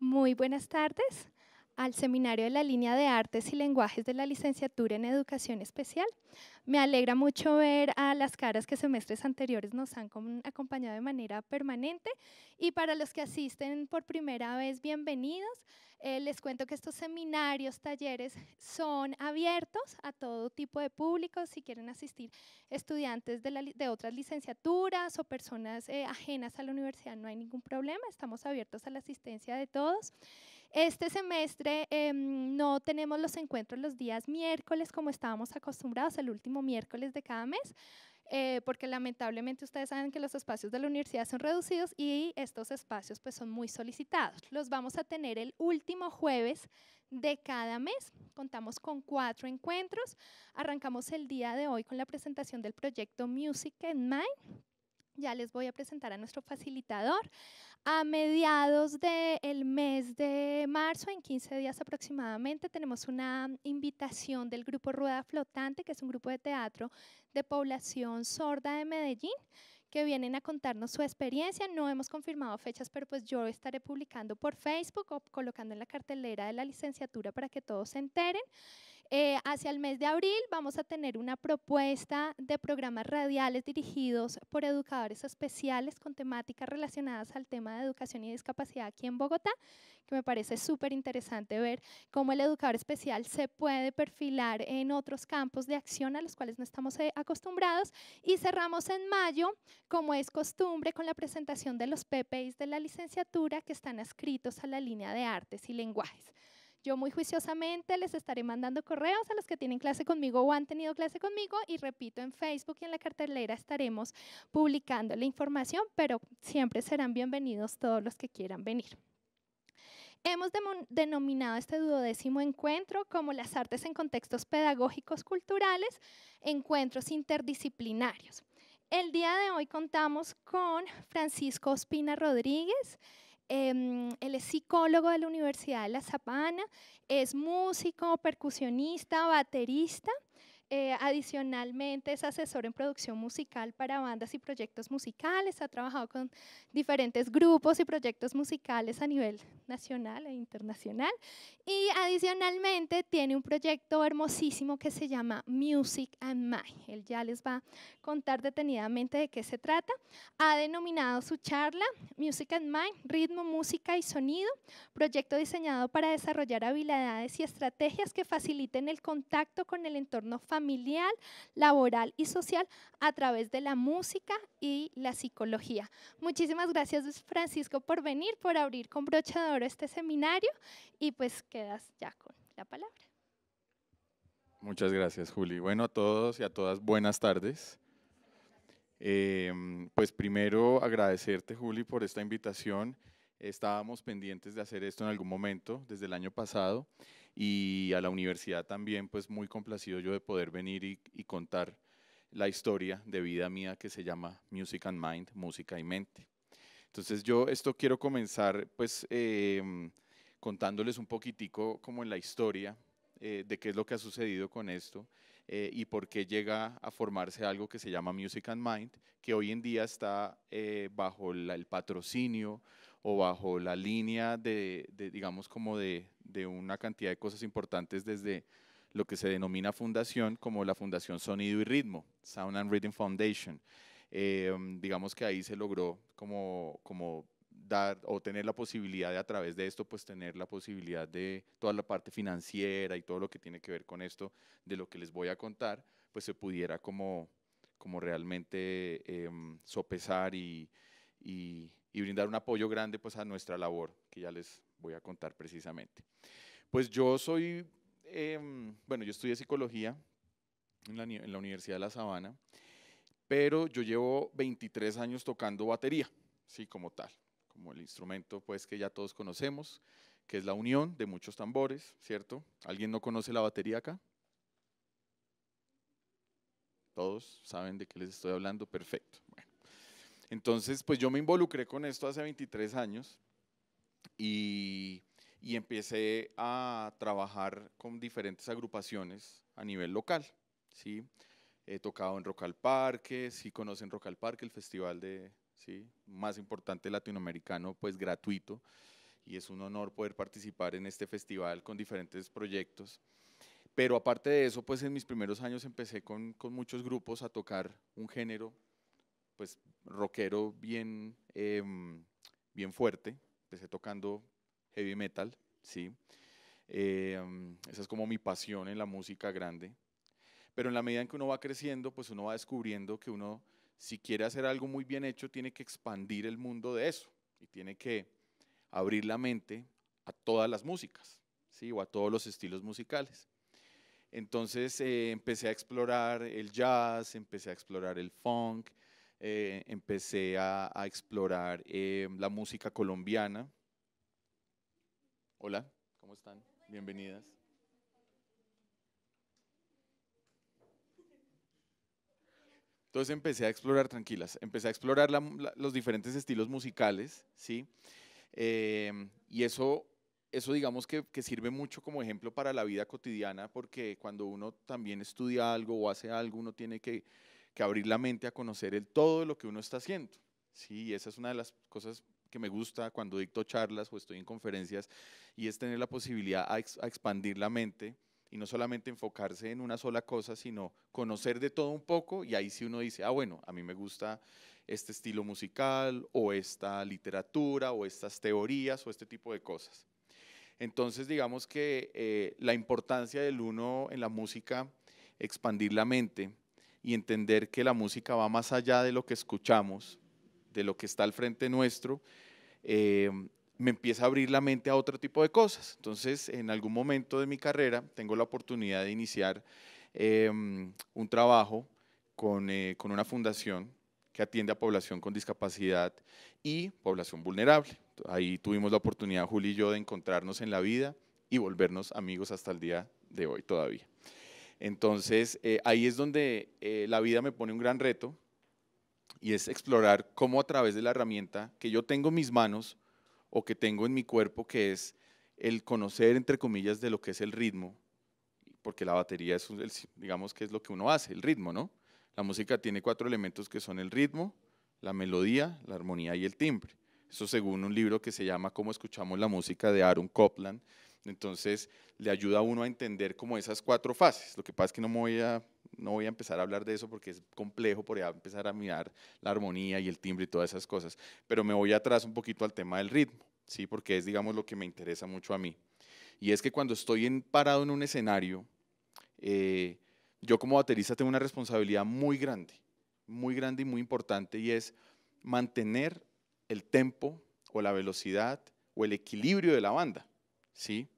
Muy buenas tardes al seminario de la línea de artes y lenguajes de la licenciatura en educación especial. Me alegra mucho ver a las caras que semestres anteriores nos han acompañado de manera permanente y para los que asisten por primera vez, bienvenidos. Eh, les cuento que estos seminarios, talleres son abiertos a todo tipo de público, si quieren asistir estudiantes de, otras licenciaturas o personas eh, ajenas a la universidad, no hay ningún problema, estamos abiertos a la asistencia de todos. Este semestre em, no tenemos los encuentros los días miércoles como estábamos acostumbrados, el último miércoles de cada mes, eh, porque lamentablemente ustedes saben que los espacios de la universidad son reducidos y estos espacios pues son muy solicitados. Los vamos a tener el último jueves de cada mes. Contamos con cuatro encuentros. Arrancamos el día de hoy con la presentación del proyecto Music in Mind. Ya les voy a presentar a nuestro facilitador. A mediados del mes de marzo, en 15 días aproximadamente, tenemos una invitación del grupo Rueda Flotante, que es un grupo de teatro de población sorda de Medellín que vienen a contarnos su experiencia. No hemos confirmado fechas, pero pues yo estaré publicando por Facebook o colocando en la cartelera de la licenciatura para que todos se enteren. Eh, hacia el mes de abril vamos a tener una propuesta de programas radiales dirigidos por educadores especiales con temáticas relacionadas al tema de educación y discapacidad aquí en Bogotá, que me parece súper interesante ver cómo el educador especial se puede perfilar en otros campos de acción a los cuales no estamos eh, acostumbrados. Y cerramos en mayo, como es costumbre, con la presentación de los PPIs de la licenciatura que están adscritos a la línea de artes y lenguajes. Yo muy juiciosamente les estaré mandando correos a los que tienen clase conmigo o han tenido clase conmigo y repito, en Facebook y en la cartelera estaremos publicando la información, pero siempre serán bienvenidos todos los que quieran venir. Hemos denominado este duodécimo encuentro como las artes en contextos pedagógicos culturales, encuentros interdisciplinarios. El día de hoy contamos con Francisco Ospina Rodríguez, Em, él es psicólogo de la Universidad de La Zapana es músico, percusionista, baterista eh, adicionalmente es asesor en producción musical para bandas y proyectos musicales. Ha trabajado con diferentes grupos y proyectos musicales a nivel nacional e internacional. Y adicionalmente tiene un proyecto hermosísimo que se llama Music and Mind Él ya les va a contar detenidamente de qué se trata. Ha denominado su charla Music and Mind, ritmo, música y sonido. Proyecto diseñado para desarrollar habilidades y estrategias que faciliten el contacto con el entorno familiar familiar, laboral y social a través de la música y la psicología. Muchísimas gracias Francisco por venir, por abrir con broche de oro este seminario y pues quedas ya con la palabra. Muchas gracias Juli. Bueno a todos y a todas buenas tardes. Em, pues primero agradecerte Juli por esta invitación. Estábamos pendientes de hacer esto en algún momento desde el año pasado y a la universidad también, pues muy complacido yo de poder venir y, contar la historia de vida mía que se llama Music and Mind, Música y Mente. Entonces yo esto quiero comenzar pues em, contándoles un poquitico como en la historia eh, de qué es lo que ha sucedido con esto eh, y por qué llega a formarse algo que se llama Music and Mind, que hoy en día está eh, bajo el patrocinio o bajo la línea de, digamos, como de, una cantidad de cosas importantes desde lo que se denomina fundación, como la Fundación Sonido y Ritmo, Sound and Rhythm Foundation. Eh, digamos que ahí se logró como, como dar o tener la posibilidad de a través de esto, pues tener la posibilidad de toda la parte financiera y todo lo que tiene que ver con esto, de lo que les voy a contar, pues se pudiera como, como realmente em, sopesar y, y brindar un apoyo grande pues, a nuestra labor, que ya les voy a contar precisamente. Pues yo soy, em, bueno, yo estudié psicología en la, Universidad de La Sabana, pero yo llevo 23 años tocando batería, sí, como tal, como el instrumento pues que ya todos conocemos, que es la unión de muchos tambores, ¿cierto? ¿Alguien no conoce la batería acá? Todos saben de qué les estoy hablando, perfecto. Bueno. Entonces, pues yo me involucré con esto hace 23 años y, y empecé a trabajar con diferentes agrupaciones a nivel local. ¿sí? He tocado en Rock Parque, si conocen Rock Parque, el festival de, ¿sí? más importante latinoamericano, pues gratuito. Y es un honor poder participar en este festival con diferentes proyectos. Pero aparte de eso, pues en mis primeros años empecé con muchos grupos a tocar un género pues rockero bien, em, bien fuerte, empecé tocando heavy metal, ¿sí? Em, esa es como mi pasión en la música grande. Pero en la medida en que uno va creciendo, pues uno va descubriendo que uno, si quiere hacer algo muy bien hecho, tiene que expandir el mundo de eso y tiene que abrir la mente a todas las músicas, ¿sí? O a todos los estilos musicales. Entonces eh, empecé a explorar el jazz, empecé a explorar el funk, eh, empecé a, explorar eh, la música colombiana. Hola, ¿cómo están? Bienvenidas. Entonces empecé a explorar, tranquilas, empecé a explorar los diferentes estilos musicales, ¿sí? Eh, y eso, eso digamos que, sirve mucho como ejemplo para la vida cotidiana, porque cuando uno también estudia algo o hace algo, uno tiene que que abrir la mente a conocer el todo de lo que uno está haciendo. Sí, esa es una de las cosas que me gusta cuando dicto charlas o estoy en conferencias y es tener la posibilidad a, expandir la mente y no solamente enfocarse en una sola cosa, sino conocer de todo un poco y ahí si uno dice, ah, bueno, a mí me gusta este estilo musical o esta literatura o estas teorías o este tipo de cosas. Entonces, digamos que eh, la importancia del uno en la música, expandir la mente, y entender que la música va más allá de lo que escuchamos, de lo que está al frente nuestro, eh, me empieza a abrir la mente a otro tipo de cosas. Entonces, en algún momento de mi carrera, tengo la oportunidad de iniciar eh, un trabajo con, eh, con una fundación que atiende a población con discapacidad y población vulnerable. Ahí tuvimos la oportunidad, Juli y yo, de encontrarnos en la vida y volvernos amigos hasta el día de hoy todavía. Entonces, eh, ahí es donde eh, la vida me pone un gran reto y es explorar cómo a través de la herramienta que yo tengo en mis manos o que tengo en mi cuerpo, que es el conocer, entre comillas, de lo que es el ritmo, porque la batería es, digamos que es lo que uno hace, el ritmo, ¿no? La música tiene cuatro elementos que son el ritmo, la melodía, la armonía y el timbre. Eso según un libro que se llama Cómo escuchamos la música de Aaron Copland, entonces, le ayuda a uno a entender como esas cuatro fases. Lo que pasa es que no voy a, no voy empezar a hablar de eso porque es complejo por ya empezar a mirar la armonía y el timbre y todas esas cosas, pero me voy atrás un poquito al tema del ritmo, ¿sí? Porque es, digamos, lo que me interesa mucho a mí. Y es que cuando estoy en, parado en un escenario, eh, yo como baterista tengo una responsabilidad muy grande, muy grande y muy importante, y es mantener el tempo o la velocidad o el equilibrio de la banda, ¿sí?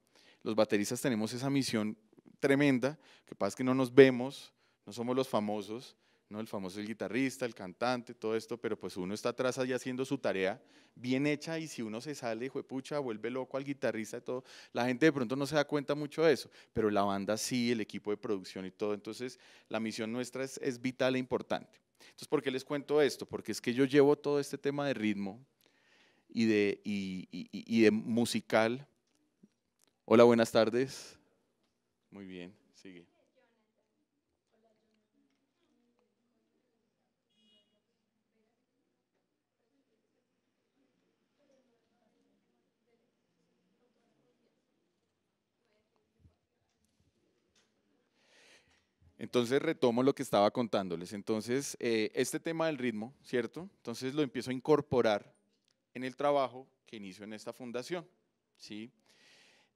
los bateristas tenemos esa misión tremenda, que pasa es que no nos vemos, no somos los famosos, ¿no? el famoso es el guitarrista, el cantante, todo esto, pero pues uno está atrás allá haciendo su tarea bien hecha y si uno se sale, pucha vuelve loco al guitarrista y todo, la gente de pronto no se da cuenta mucho de eso, pero la banda sí, el equipo de producción y todo, entonces la misión nuestra es, vital e importante. Entonces, ¿por qué les cuento esto? Porque es que yo llevo todo este tema de ritmo y de musical Hola, buenas tardes. Muy bien, sigue. Entonces retomo lo que estaba contándoles. Entonces, eh, este tema del ritmo, ¿cierto? Entonces lo empiezo a incorporar en el trabajo que inicio en esta fundación, ¿sí?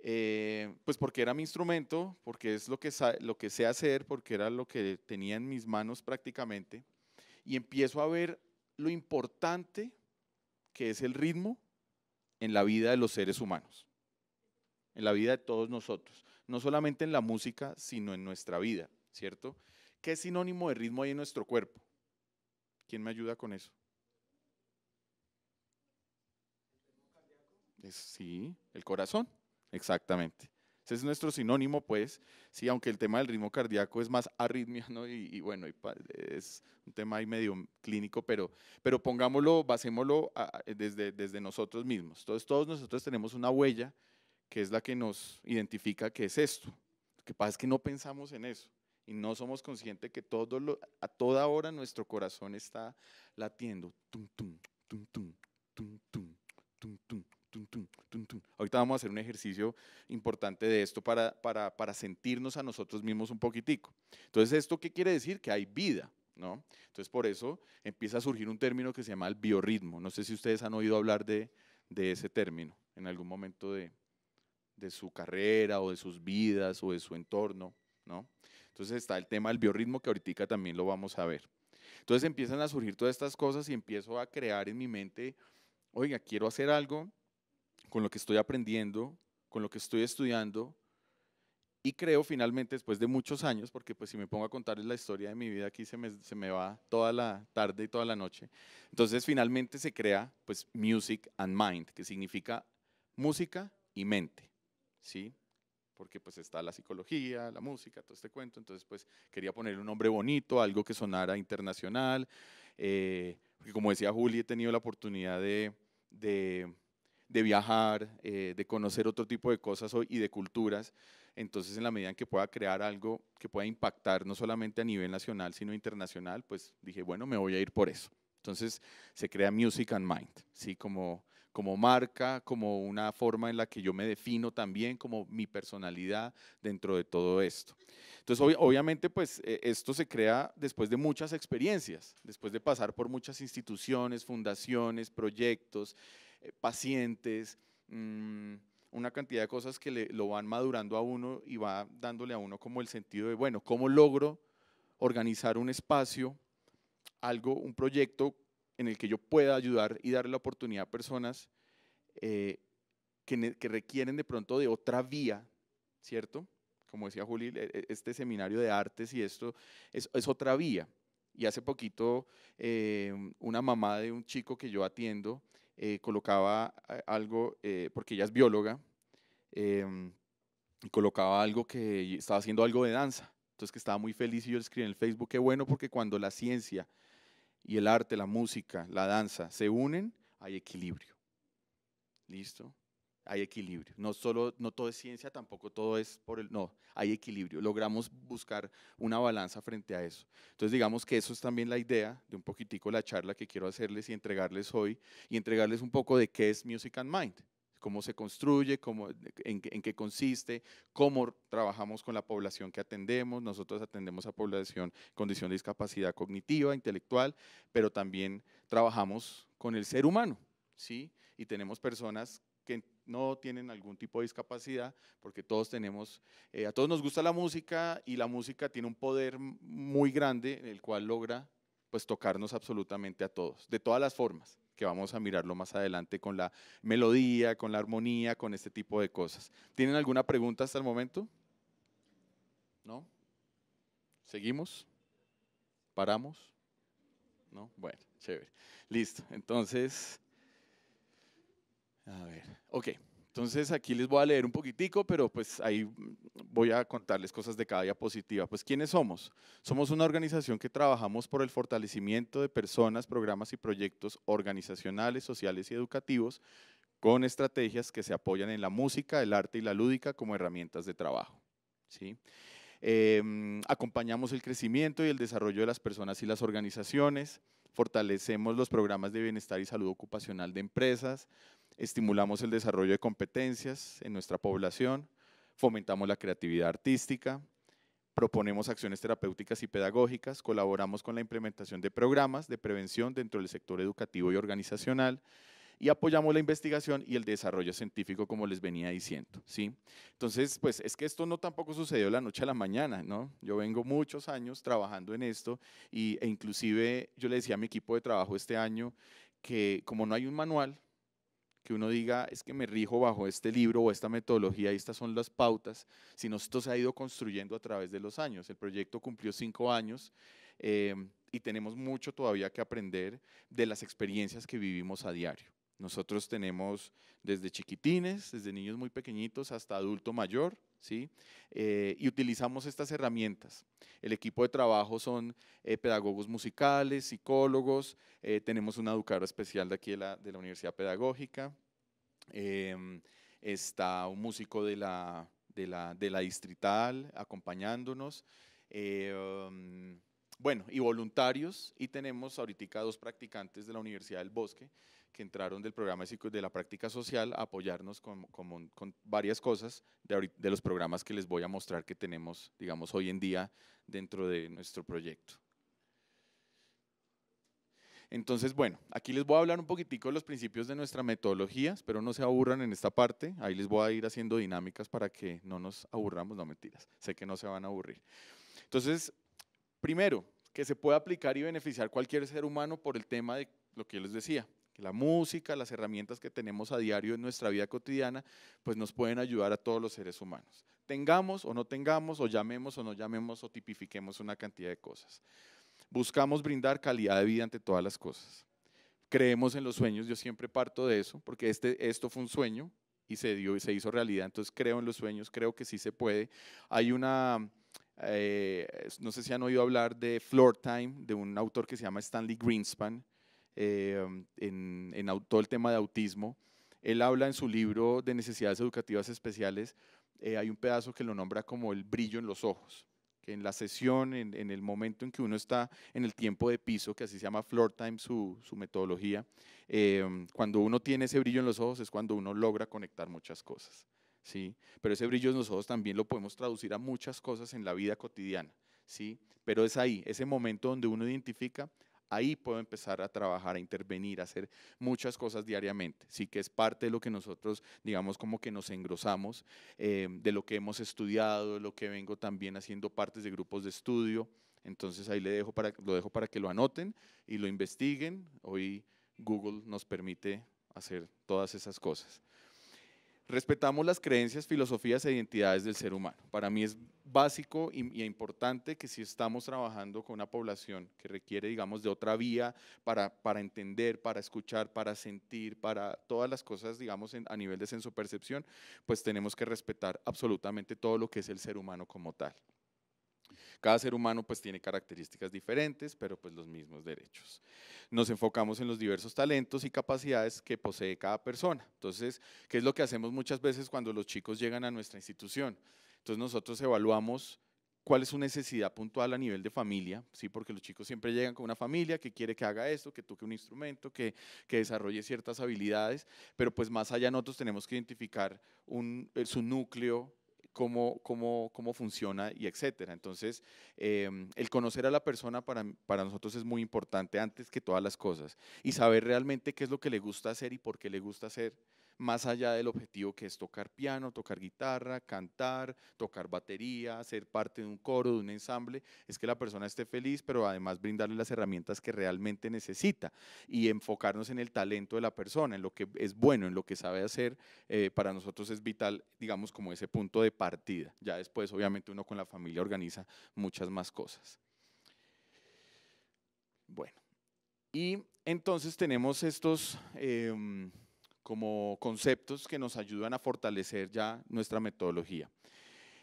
Eh, pues porque era mi instrumento, porque es lo que, lo sé hacer, porque era lo que tenía en mis manos prácticamente, y empiezo a ver lo importante que es el ritmo en la vida de los seres humanos, en la vida de todos nosotros, no solamente en la música, sino en nuestra vida, ¿cierto? ¿Qué sinónimo de ritmo hay en nuestro cuerpo? ¿Quién me ayuda con eso? sí, el corazón. Exactamente. Ese es nuestro sinónimo, pues, sí, aunque el tema del ritmo cardíaco es más arritmia, ¿no? Y, bueno, es un tema ahí medio clínico, pero, pero pongámoslo, basémoslo desde, desde nosotros mismos. Entonces, todos nosotros tenemos una huella que es la que nos identifica que es esto. Lo que pasa es que no pensamos en eso y no somos conscientes que todo a toda hora nuestro corazón está latiendo. tum, tum, tum, tum, tum, tum, tum, Ahorita vamos a hacer un ejercicio importante de esto para, para, para sentirnos a nosotros mismos un poquitico. Entonces, ¿esto qué quiere decir? Que hay vida. ¿No? Entonces, por eso empieza a surgir un término que se llama el biorritmo. No sé si ustedes han oído hablar de, de ese término en algún momento de, de, su carrera o de sus vidas o de su entorno, ¿no? Entonces está el tema del biorritmo que ahorita también lo vamos a ver. Entonces empiezan a surgir todas estas cosas y empiezo a crear en mi mente, oiga, quiero hacer algo con lo que estoy aprendiendo, con lo que estoy estudiando. Y creo finalmente, después de muchos años, porque pues si me pongo a contarles la historia de mi vida aquí se me, se me va toda la tarde y toda la noche. Entonces finalmente se crea pues Music and Mind, que significa música y mente, ¿sí? Porque pues está la psicología, la música, todo este cuento. Entonces pues quería poner un nombre bonito, algo que sonara internacional. Eh, porque como decía Juli, he tenido la oportunidad de de viajar, eh, de conocer otro tipo de cosas y de culturas. Entonces, en la medida en que pueda crear algo que pueda impactar no solamente a nivel nacional, sino internacional, pues dije, bueno, me voy a ir por eso. Entonces, se crea Music and Mind, ¿sí? Como, como marca, como una forma en la que yo me defino también, como mi personalidad dentro de todo esto. Entonces, obviamente, pues e-, esto se crea después de muchas experiencias, después de pasar por muchas instituciones, fundaciones, proyectos, eh, pacientes, mm, una cantidad de cosas que lo van madurando a uno y va dándole a uno como el sentido de, bueno, ¿cómo logro organizar un espacio, algo, un proyecto en el que yo pueda ayudar y darle la oportunidad a personas eh, que, que requieren de pronto de otra vía, ¿cierto? como decía Juli, e, e, este seminario de artes y esto es, otra vía. Y hace poquito eh, una mamá de un chico que yo atiendo eh, colocaba eh, algo, eh, porque ella es bióloga, em, y colocaba algo que estaba haciendo algo de danza. Entonces que estaba muy feliz y yo le escribí en el Facebook, qué bueno porque cuando la ciencia y el arte, la música, la danza se unen, hay equilibrio. ¿Listo? hay equilibrio. No solo, no todo es ciencia, tampoco todo es por el, no, hay equilibrio. Logramos buscar una balanza frente a eso. Entonces digamos que eso es también la idea de un poquitico la charla que quiero hacerles y entregarles hoy y entregarles un poco de qué es Music and Mind cómo se construye, cómo, en, qué consiste, cómo trabajamos con la población que atendemos. Nosotros atendemos a población condición de discapacidad cognitiva, intelectual, pero también trabajamos con el ser humano, ¿sí? Y tenemos personas que no tienen algún tipo de discapacidad, porque todos tenemos, eh, a todos nos gusta la música y la música tiene un poder muy grande en el cual logra pues tocarnos absolutamente a todos, de todas las formas, que vamos a mirarlo más adelante con la melodía, con la armonía, con este tipo de cosas. ¿Tienen alguna pregunta hasta el momento? ¿No? ¿Seguimos? ¿Paramos? ¿No? Bueno, chévere. Listo. Entonces, a ver, ok. Entonces aquí les voy a leer un poquitico, pero pues ahí voy a contarles cosas de cada diapositiva. Pues ¿quiénes somos? Somos una organización que trabajamos por el fortalecimiento de personas, programas y proyectos organizacionales, sociales y educativos con estrategias que se apoyan en la música, el arte y la lúdica como herramientas de trabajo. ¿sí? Em, acompañamos el crecimiento y el desarrollo de las personas y las organizaciones, fortalecemos los programas de bienestar y salud ocupacional de empresas, estimulamos el desarrollo de competencias en nuestra población, fomentamos la creatividad artística, proponemos acciones terapéuticas y pedagógicas, colaboramos con la implementación de programas de prevención dentro del sector educativo y organizacional y apoyamos la investigación y el desarrollo científico, como les venía diciendo, ¿sí? Entonces, pues es que esto no tampoco sucedió la noche a la mañana, ¿no? Yo vengo muchos años trabajando en esto y, e inclusive yo le decía a mi equipo de trabajo este año que como no hay un manual, que uno diga, es que me rijo bajo este libro o esta metodología y estas son las pautas, sino esto se ha ido construyendo a través de los años. El proyecto cumplió cinco años em, y tenemos mucho todavía que aprender de las experiencias que vivimos a diario. Nosotros tenemos desde chiquitines, desde niños muy pequeñitos hasta adulto mayor, ¿sí? Eh, y utilizamos estas herramientas. El equipo de trabajo son eh, pedagogos musicales, psicólogos, eh, tenemos un educadora especial de aquí de la, Universidad Pedagógica, em, está un músico de la, distrital acompañándonos. Em, bueno, y voluntarios, y tenemos ahorita dos practicantes de la Universidad del Bosque que entraron del programa de la práctica social a apoyarnos con, con, varias cosas de, los programas que les voy a mostrar que tenemos, digamos, hoy en día dentro de nuestro proyecto. Entonces, bueno, aquí les voy a hablar un poquitico de los principios de nuestra metodología, espero no se aburran en esta parte, ahí les voy a ir haciendo dinámicas para que no nos aburramos, no mentiras, sé que no se van a aburrir. Entonces, primero, que se puede aplicar y beneficiar cualquier ser humano por el tema de lo que yo les decía, que la música, las herramientas que tenemos a diario en nuestra vida cotidiana, pues nos pueden ayudar a todos los seres humanos. Tengamos o no tengamos, o llamemos o no llamemos, o tipifiquemos una cantidad de cosas. Buscamos brindar calidad de vida ante todas las cosas. Creemos en los sueños, yo siempre parto de eso, porque este, esto fue un sueño y se, dio, se hizo realidad, entonces creo en los sueños, creo que sí se puede. Hay una, eh, no sé si han oído hablar de Floor Time, de un autor que se llama Stanley Greenspan, Em, en, todo el tema de autismo. Él habla en su libro de necesidades educativas especiales, eh, hay un pedazo que lo nombra como el brillo en los ojos, que en la sesión, en, el momento en que uno está en el tiempo de piso, que así se llama floor time su, metodología, em, cuando uno tiene ese brillo en los ojos es cuando uno logra conectar muchas cosas. ¿sí? Pero ese brillo en los ojos también lo podemos traducir a muchas cosas en la vida cotidiana. ¿sí? Pero es ahí, ese momento donde uno identifica Ahí puedo empezar a trabajar, a intervenir, a hacer muchas cosas diariamente. Sí que es parte de lo que nosotros, digamos, como que nos engrosamos, eh, de lo que hemos estudiado, de lo que vengo también haciendo partes de grupos de estudio. Entonces ahí lo dejo para que lo anoten y lo investiguen. Hoy Google nos permite hacer todas esas cosas. Respetamos las creencias, filosofías e identidades del ser humano. Para mí es básico y, importante que si estamos trabajando con una población que requiere, digamos, de otra vía para, entender, para escuchar, para sentir, para todas las cosas, digamos, a nivel de sensopercepción, pues tenemos que respetar absolutamente todo lo que es el ser humano como tal. Cada ser humano pues tiene características diferentes, pero pues los mismos derechos. Nos enfocamos en los diversos talentos y capacidades que posee cada persona. Entonces, ¿qué es lo que hacemos muchas veces cuando los chicos llegan a nuestra institución? Entonces nosotros evaluamos cuál es su necesidad puntual a nivel de familia, ¿sí? porque los chicos siempre llegan con una familia que quiere que haga esto, que toque un instrumento, que, desarrolle ciertas habilidades, pero pues más allá nosotros tenemos que identificar eh, su núcleo cómo, cómo, cómo funciona y etcétera. Entonces, em, el conocer a la persona para, para nosotros es muy importante antes que todas las cosas y saber realmente qué es lo que le gusta hacer y por qué le gusta hacer más allá del objetivo que es tocar piano, tocar guitarra, cantar, tocar batería, ser parte de un coro, de un ensamble, es que la persona esté feliz, pero además brindarle las herramientas que realmente necesita y enfocarnos en el talento de la persona, en lo que es bueno, en lo que sabe hacer, eh, para nosotros es vital, digamos, como ese punto de partida. Ya después, obviamente, uno con la familia organiza muchas más cosas. Bueno, y entonces tenemos estos... Em, como conceptos que nos ayudan a fortalecer ya nuestra metodología.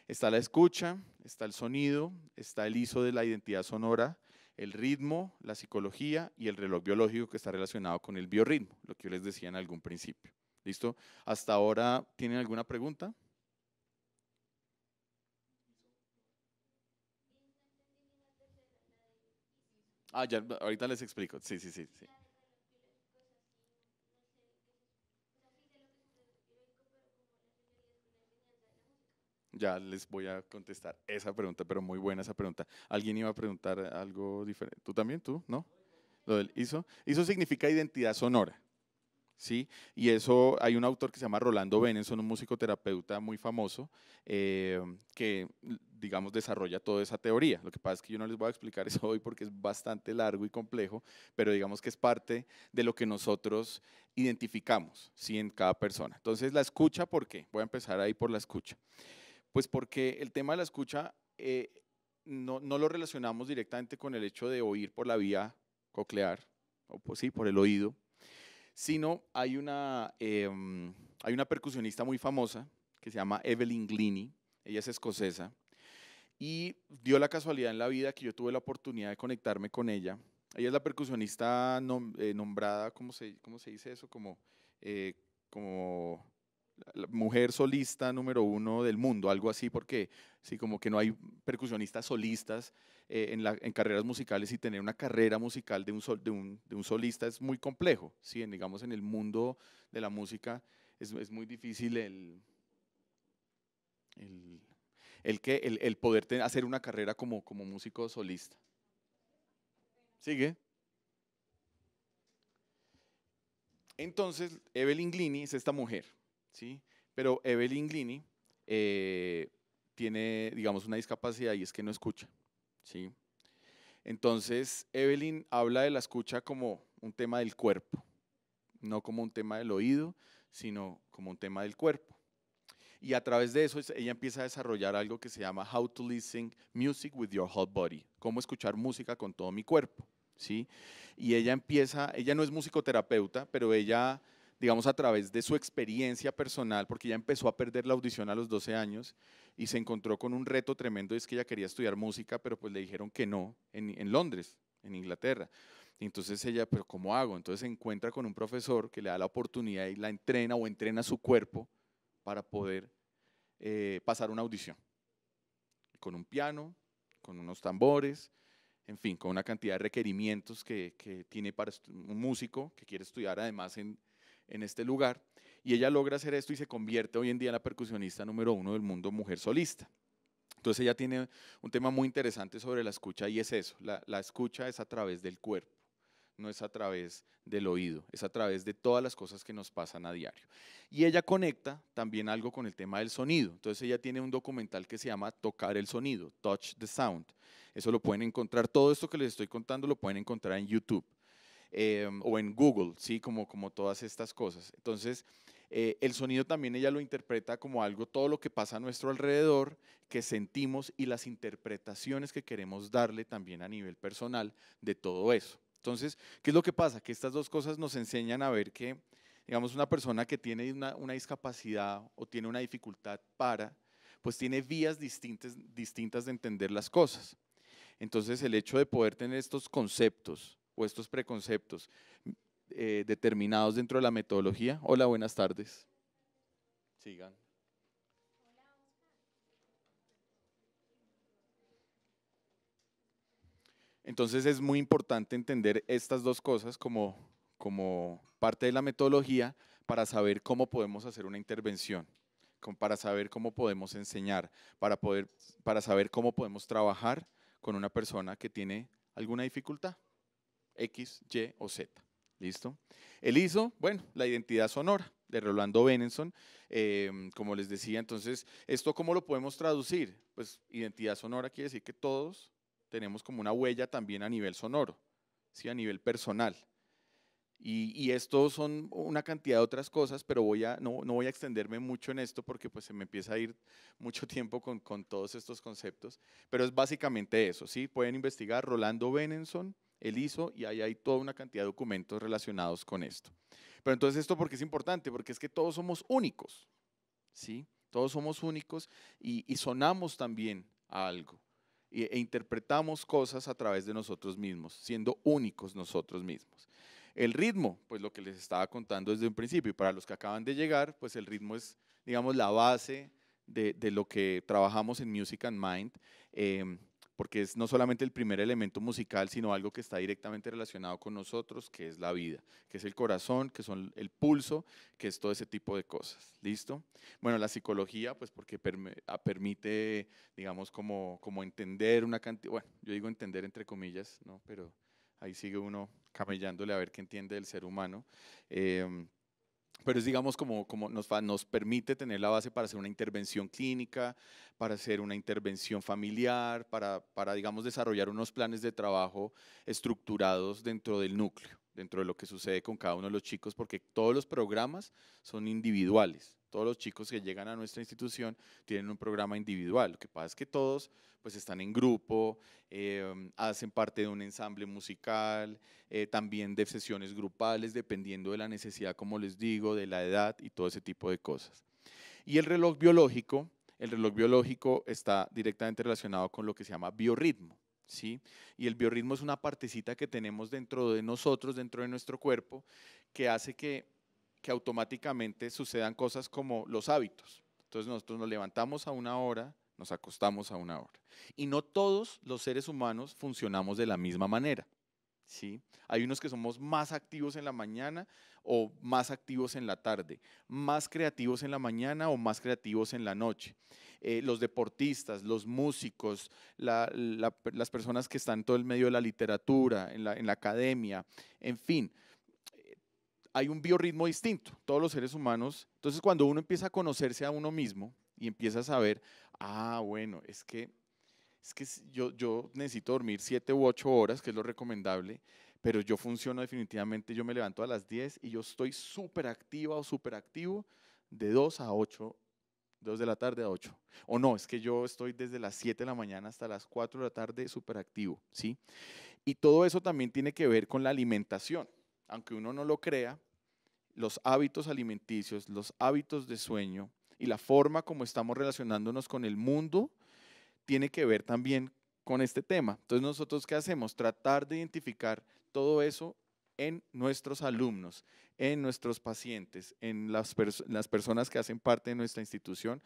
Está la escucha, está el sonido, está el ISO de la identidad sonora, el ritmo, la psicología y el reloj biológico que está relacionado con el biorritmo, lo que yo les decía en algún principio. ¿Listo? ¿Hasta ahora tienen alguna pregunta? Ah, ya, ahorita les explico. Sí, sí, sí. sí. ya les voy a contestar esa pregunta, pero muy buena esa pregunta. ¿Alguien iba a preguntar algo diferente? ¿Tú también? ¿Tú? ¿No? Lo del ISO. ISO significa identidad sonora. ¿Sí? Y eso, hay un autor que se llama Rolando Benenson, un musicoterapeuta muy famoso, eh, que, digamos, desarrolla toda esa teoría. Lo que pasa es que yo no les voy a explicar eso hoy porque es bastante largo y complejo, pero digamos que es parte de lo que nosotros identificamos, ¿sí? En cada persona. Entonces, la escucha, ¿por qué? Voy a empezar ahí por la escucha. Pues porque el tema de la escucha eh, no, no, lo relacionamos directamente con el hecho de oír por la vía coclear, o pues, sí, por el oído, sino hay una, em, hay una percusionista muy famosa que se llama Evelyn Glini, ella es escocesa, y dio la casualidad en la vida que yo tuve la oportunidad de conectarme con ella. Ella es la percusionista eh, nombrada, ¿cómo se, ¿cómo se dice eso? Como, eh, como mujer solista número uno del mundo, algo así, porque sí, como que no hay percusionistas solistas eh, en, la, en, carreras musicales y tener una carrera musical de un, de un, solista es muy complejo, sí, en, digamos en el mundo de la música es, es muy difícil el, el, que, el, poder hacer una carrera como, como músico solista. ¿Sigue? Entonces, Evelyn Glini es esta mujer ¿sí? Pero Evelyn Glini eh, tiene, digamos, una discapacidad y es que no escucha, ¿sí? Entonces, Evelyn habla de la escucha como un tema del cuerpo, no como un tema del oído, sino como un tema del cuerpo. Y a través de eso ella empieza a desarrollar algo que se llama How to Listen Music with Your Whole Body, cómo escuchar música con todo mi cuerpo, ¿sí? Y ella empieza, ella no es musicoterapeuta, pero ella digamos, a través de su experiencia personal, porque ella empezó a perder la audición a los 12 años y se encontró con un reto tremendo, es que ella quería estudiar música, pero pues le dijeron que no en, en Londres, en Inglaterra. entonces ella, pero ¿cómo hago? Entonces se encuentra con un profesor que le da la oportunidad y la entrena o entrena su cuerpo para poder eh, pasar una audición. Con un piano, con unos tambores, en fin, con una cantidad de requerimientos que, que tiene para un músico que quiere estudiar además en, en este lugar. Y ella logra hacer esto y se convierte hoy en día en la percusionista número uno del mundo, mujer solista. Entonces ella tiene un tema muy interesante sobre la escucha y es eso, la, la, escucha es a través del cuerpo, no es a través del oído, es a través de todas las cosas que nos pasan a diario. Y ella conecta también algo con el tema del sonido. Entonces ella tiene un documental que se llama Tocar el Sonido, Touch the Sound. Eso lo pueden encontrar, todo esto que les estoy contando lo pueden encontrar en YouTube. Eh, o en Google, ¿sí? Como, todas estas cosas. Entonces, eh, el sonido también ella lo interpreta como algo, todo lo que pasa a nuestro alrededor, que sentimos y las interpretaciones que queremos darle también a nivel personal de todo eso. Entonces, ¿qué es lo que pasa? Que estas dos cosas nos enseñan a ver que, digamos, una persona que tiene una, una discapacidad o tiene una dificultad para, pues tiene vías distintas, distintas de entender las cosas. Entonces, el hecho de poder tener estos conceptos, o estos preconceptos eh, determinados dentro de la metodología? Hola, buenas tardes. Sigan. Entonces es muy importante entender estas dos cosas como, como parte de la metodología para saber cómo podemos hacer una intervención, para saber cómo podemos enseñar, para, poder, para saber cómo podemos trabajar con una persona que tiene alguna dificultad. X, Y o Z. ¿Listo? El ISO, bueno, la identidad sonora de Rolando Benenson. Em, como les decía, entonces, ¿esto cómo lo podemos traducir? Pues identidad sonora quiere decir que todos tenemos como una huella también a nivel sonoro, ¿sí? a nivel personal. Y, esto son una cantidad de otras cosas, pero voy a, no, voy a extenderme mucho en esto porque pues se me empieza a ir mucho tiempo con, con todos estos conceptos, pero es básicamente eso, ¿sí? Pueden investigar Rolando Benenson, el hizo y ahí hay toda una cantidad de documentos relacionados con esto. Pero entonces esto porque es importante, porque es que todos somos únicos, ¿sí? Todos somos únicos y, sonamos también a algo e, interpretamos cosas a través de nosotros mismos, siendo únicos nosotros mismos. El ritmo, pues lo que les estaba contando desde un principio, y para los que acaban de llegar, pues el ritmo es, digamos, la base de, lo que trabajamos en Music and Mind. Em, porque es no solamente el primer elemento musical, sino algo que está directamente relacionado con nosotros, que es la vida, que es el corazón, que son el pulso, que es todo ese tipo de cosas. ¿Listo? Bueno, la psicología, pues porque ah, permite, digamos, como, como entender una cantidad, bueno, yo digo entender entre comillas, ¿no? Pero ahí sigue uno camellándole a ver qué entiende del ser humano. Em, pero es digamos como, nos, permite tener la base para hacer una intervención clínica, para hacer una intervención familiar, para, para digamos desarrollar unos planes de trabajo estructurados dentro del núcleo, dentro de lo que sucede con cada uno de los chicos, porque todos los programas son individuales. Todos los chicos que llegan a nuestra institución tienen un programa individual. Lo que pasa es que todos pues están en grupo, em, hacen parte de un ensamble musical, eh, también de sesiones grupales, dependiendo de la necesidad, como les digo, de la edad y todo ese tipo de cosas. Y el reloj biológico, el reloj biológico está directamente relacionado con lo que se llama biorritmo. ¿Sí? Y el biorritmo es una partecita que tenemos dentro de nosotros, dentro de nuestro cuerpo, que hace que que automáticamente sucedan cosas como los hábitos. Entonces nosotros nos levantamos a una hora, nos acostamos a una hora. Y no todos los seres humanos funcionamos de la misma manera. ¿sí? Hay unos que somos más activos en la mañana o más activos en la tarde, más creativos en la mañana o más creativos en la noche. Eh, los deportistas, los músicos, las personas que están en todo el medio de la literatura, en la academia, en fin hay un biorritmo distinto, todos los seres humanos. Entonces, cuando uno empieza a conocerse a uno mismo y empieza a saber, ah, bueno, es que, es que yo, yo necesito dormir siete u ocho horas, que es lo recomendable, pero yo funciono definitivamente, yo me levanto a las 10 y yo estoy súper activa o súper activo de 2 a ocho, dos de la tarde a 8. O no, es que yo estoy desde las 7 de la mañana hasta las 4 de la tarde súper activo, ¿sí? Y todo eso también tiene que ver con la alimentación aunque uno no lo crea, los hábitos alimenticios, los hábitos de sueño y la forma como estamos relacionándonos con el mundo tiene que ver también con este tema. Entonces nosotros qué hacemos? Tratar de identificar todo eso en nuestros alumnos, en nuestros pacientes, en las, personas que hacen parte de nuestra institución,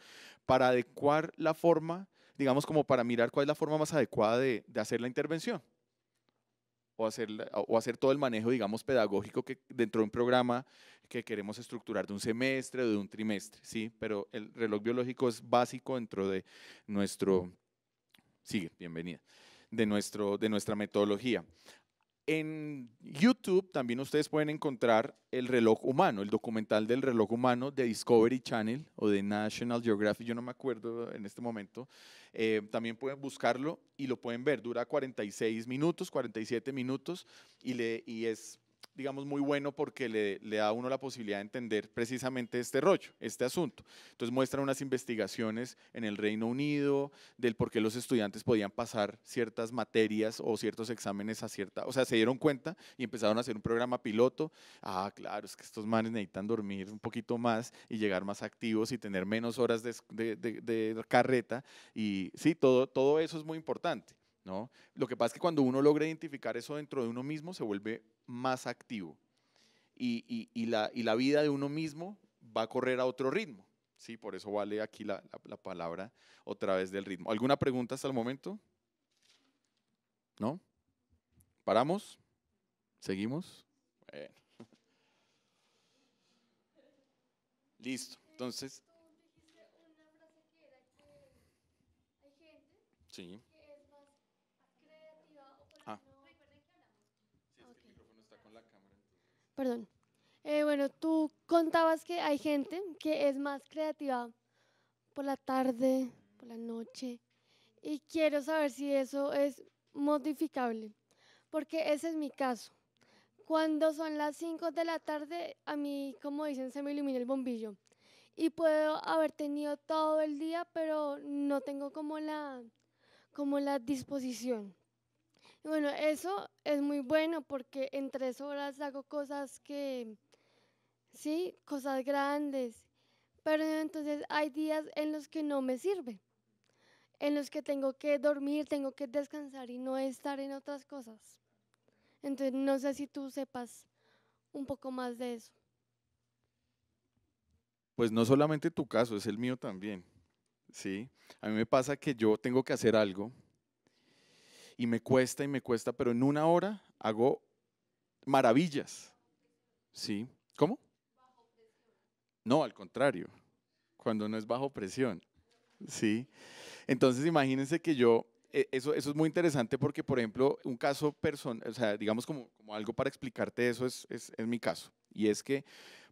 para adecuar la forma, digamos como para mirar cuál es la forma más adecuada de hacer la intervención o hacer, o hacer todo el manejo, digamos, pedagógico que dentro de un programa que queremos estructurar de un semestre o de un trimestre, ¿sí? Pero el reloj biológico es básico dentro de nuestro, sigue, bienvenida, de, nuestro, de nuestra metodología. En YouTube también ustedes pueden encontrar el reloj humano, el documental del reloj humano de Discovery Channel o de National Geographic, yo no me acuerdo en este momento. Eh, también pueden buscarlo y lo pueden ver, dura 46 minutos, 47 minutos y, le, y es digamos, muy bueno porque le, da a uno la posibilidad de entender precisamente este rollo, este asunto. Entonces muestran unas investigaciones en el Reino Unido del por qué los estudiantes podían pasar ciertas materias o ciertos exámenes a cierta, o sea, se dieron cuenta y empezaron a hacer un programa piloto. Ah, claro, es que estos manes necesitan dormir un poquito más y llegar más activos y tener menos horas de, carreta. Y sí, todo, todo eso es muy importante. ¿no? Lo que pasa es que cuando uno logra identificar eso dentro de uno mismo, se vuelve más activo. Y, y, la, y la, vida de uno mismo va a correr a otro ritmo. Sí, por eso vale aquí la, la, palabra otra vez del ritmo. ¿Alguna pregunta hasta el momento? ¿No? ¿Paramos? ¿Seguimos? Bueno. Listo. Entonces... Sí. Perdón. Eh, bueno, tú contabas que hay gente que es más creativa por la tarde, por la noche, y quiero saber si eso es modificable, porque ese es mi caso. Cuando son las 5 de la tarde, a mí, como dicen, se me ilumina el bombillo. Y puedo haber tenido todo el día, pero no tengo como como la disposición bueno, eso es muy bueno porque en tres horas hago cosas que, sí, cosas grandes. Pero entonces hay días en los que no me sirve, en los que tengo que dormir, tengo que descansar y no estar en otras cosas. Entonces no sé si tú sepas un poco más de eso. Pues no solamente tu caso, es el mío también. Sí, a mí me pasa que yo tengo que hacer algo y me cuesta y me cuesta, pero en una hora hago maravillas. ¿Sí? ¿Cómo? No, al contrario, cuando no es bajo presión. ¿Sí? Entonces imagínense que yo, e, eso, eso es muy interesante porque, por ejemplo, un caso personal, o sea, digamos como, como algo para explicarte eso es, es, es, mi caso. Y es que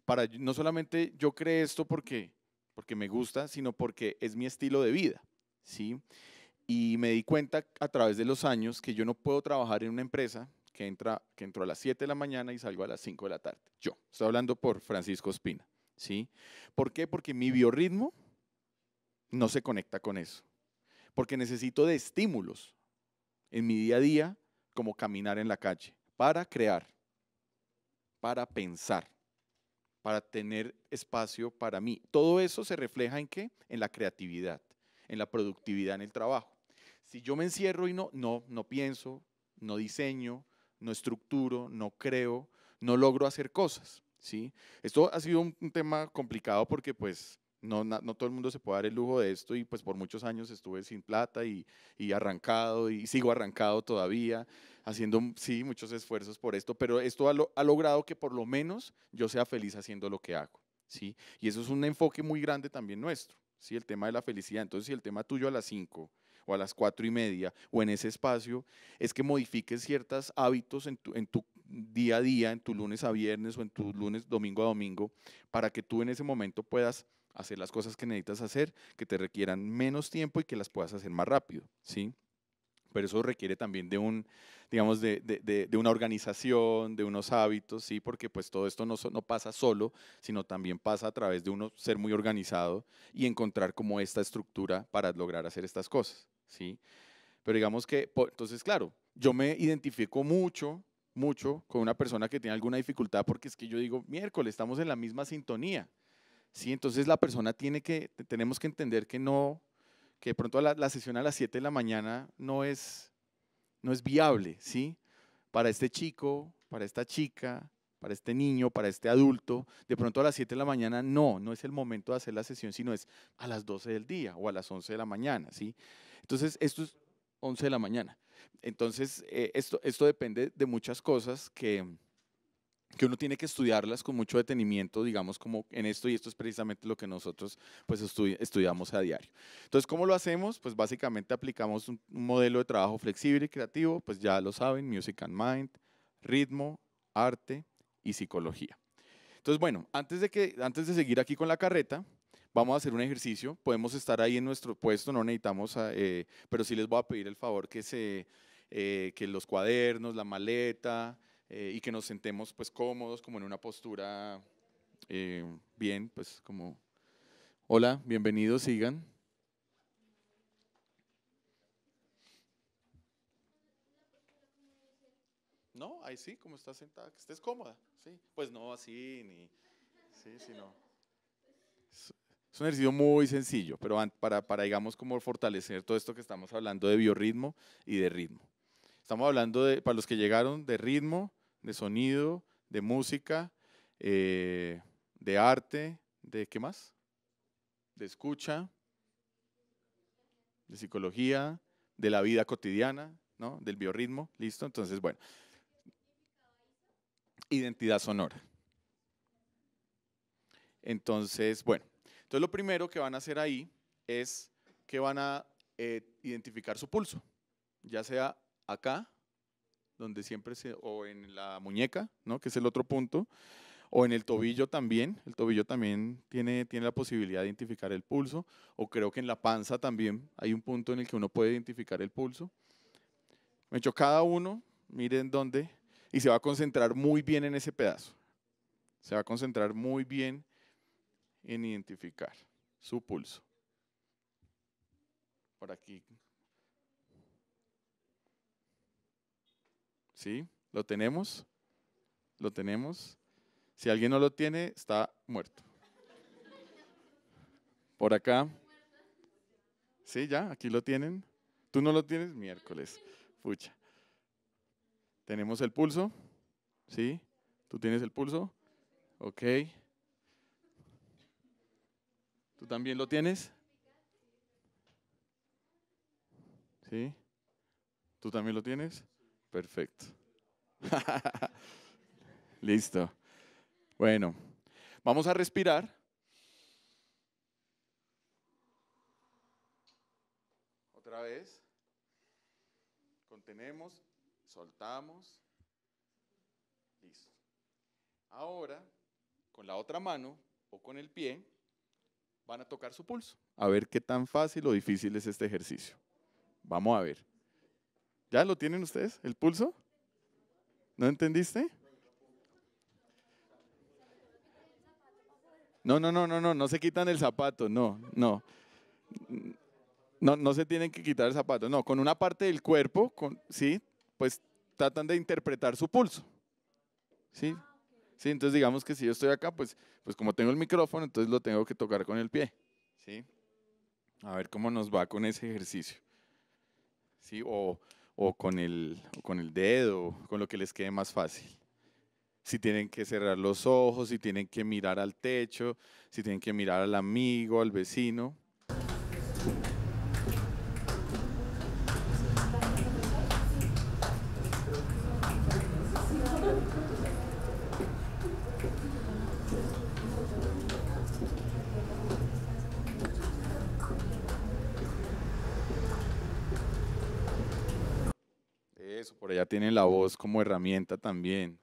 para, no solamente yo creo esto porque, porque me gusta, sino porque es mi estilo de vida. ¿Sí? sí y me di cuenta a través de los años que yo no puedo trabajar en una empresa que, entra, que entro a las 7 de la mañana y salgo a las 5 de la tarde. Yo, estoy hablando por Francisco Espina. ¿sí? ¿Por qué? Porque mi biorritmo no se conecta con eso. Porque necesito de estímulos en mi día a día, como caminar en la calle, para crear, para pensar, para tener espacio para mí. Todo eso se refleja en qué? En la creatividad, en la productividad en el trabajo. Si yo me encierro y no, no, no pienso, no diseño, no estructuro, no creo, no logro hacer cosas. ¿sí? Esto ha sido un, tema complicado porque pues no, todo el mundo se puede dar el lujo de esto y pues por muchos años estuve sin plata y, arrancado y sigo arrancado todavía, haciendo, sí, muchos esfuerzos por esto, pero esto ha, logrado que por lo menos yo sea feliz haciendo lo que hago, ¿sí? Y eso es un enfoque muy grande también nuestro, ¿sí? El tema de la felicidad. Entonces, si el tema tuyo a las 5 o a las cuatro y media o en ese espacio, es que modifiques ciertos hábitos en tu, día a día, en tu lunes a viernes o en tu lunes domingo a domingo, para que tú en ese momento puedas hacer las cosas que necesitas hacer, que te requieran menos tiempo y que las puedas hacer más rápido, ¿sí? Pero eso requiere también de un, digamos, de, una organización, de unos hábitos, ¿sí? Porque pues todo esto no, no pasa solo, sino también pasa a través de uno ser muy organizado y encontrar como esta estructura para lograr hacer estas cosas. ¿sí? Pero digamos que, entonces, claro, yo me identifico mucho, mucho con una persona que tiene alguna dificultad porque es que yo digo, miércoles, estamos en la misma sintonía, ¿sí? Entonces la persona tiene que, tenemos que entender que no, que de pronto la, la sesión a las 7 de la mañana no es, no es viable, ¿sí? Para este chico, para esta chica, para este niño, para este adulto, de pronto a las 7 de la mañana no, no es el momento de hacer la sesión, sino es a las 12 del día o a las 11 de la mañana, ¿sí? Entonces, esto es 11 de la mañana. Entonces, eh, esto, esto depende de muchas cosas que, que uno tiene que estudiarlas con mucho detenimiento, digamos, como en esto, y esto es precisamente lo que nosotros pues estudiamos a diario. Entonces, ¿cómo lo hacemos? Pues básicamente aplicamos un, modelo de trabajo flexible y creativo, pues ya lo saben, Music and Mind, ritmo, arte y psicología. Entonces, bueno, antes de, que, antes de seguir aquí con la carreta, vamos a hacer un ejercicio, podemos estar ahí en nuestro puesto, no necesitamos, eh, pero sí les voy a pedir el favor que, se, eh, que los cuadernos, la maleta eh, y que nos sentemos pues cómodos, como en una postura bien, pues como, hola, bienvenidos, sigan. No, ahí sí, como está sentada, que estés cómoda, sí. Pues no así, ni, sí, sino... Sí, es un ejercicio muy sencillo, pero para, digamos, como fortalecer todo esto que estamos hablando de biorritmo y de ritmo. Estamos hablando, de, para los que llegaron, de ritmo, de sonido, de música, eh, de arte, de qué más? De escucha, de psicología, de la vida cotidiana, ¿no? Del biorritmo, listo. Entonces, bueno, identidad sonora. Entonces, bueno, entonces lo primero que van a hacer ahí es que van a eh, identificar su pulso, ya sea acá, donde siempre se, o en la muñeca, ¿no? que es el otro punto, o en el tobillo también, el tobillo también tiene, tiene la posibilidad de identificar el pulso, o creo que en la panza también hay un punto en el que uno puede identificar el pulso. Me hecho cada uno, miren dónde, y se va a concentrar muy bien en ese pedazo. Se va a concentrar muy bien en identificar su pulso. Por aquí. ¿Sí? ¿Lo tenemos? ¿Lo tenemos? Si alguien no lo tiene, está muerto. Por acá. Sí, ya, aquí lo tienen. ¿Tú no lo tienes? Miércoles. fucha Tenemos el pulso. ¿Sí? ¿Tú tienes el pulso? Ok. ¿Tú también lo tienes? ¿Sí? ¿Tú también lo tienes? Perfecto. Listo. Bueno, vamos a respirar. Otra vez. Contenemos, soltamos. Listo. Ahora, con la otra mano o con el pie, Van a tocar su pulso, a ver qué tan fácil o difícil es este ejercicio. Vamos a ver. ¿Ya lo tienen ustedes, el pulso? ¿No entendiste? No, no, no, no, no, no se quitan el zapato, no, no. No, no se tienen que quitar el zapato, no, con una parte del cuerpo, ¿sí? Pues tratan de interpretar su pulso, ¿sí? Entonces digamos que si yo estoy acá, pues, pues como tengo el micrófono, entonces lo tengo que tocar con el pie, ¿sí? A ver cómo nos va con ese ejercicio, ¿sí? O, o con, el, o con el dedo, con lo que les quede más fácil. Si tienen que cerrar los ojos, si tienen que mirar al techo, si tienen que mirar al amigo, al vecino, tiene tienen la voz como herramienta también.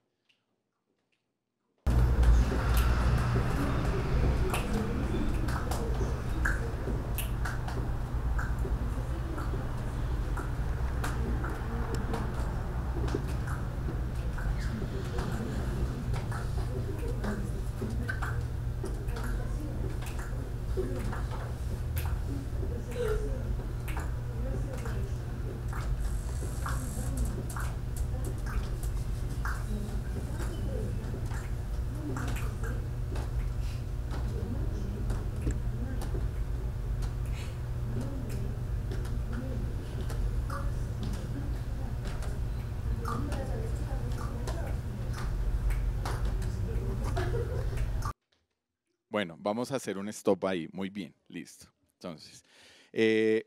Vamos a hacer un stop ahí. Muy bien, listo. Entonces, eh,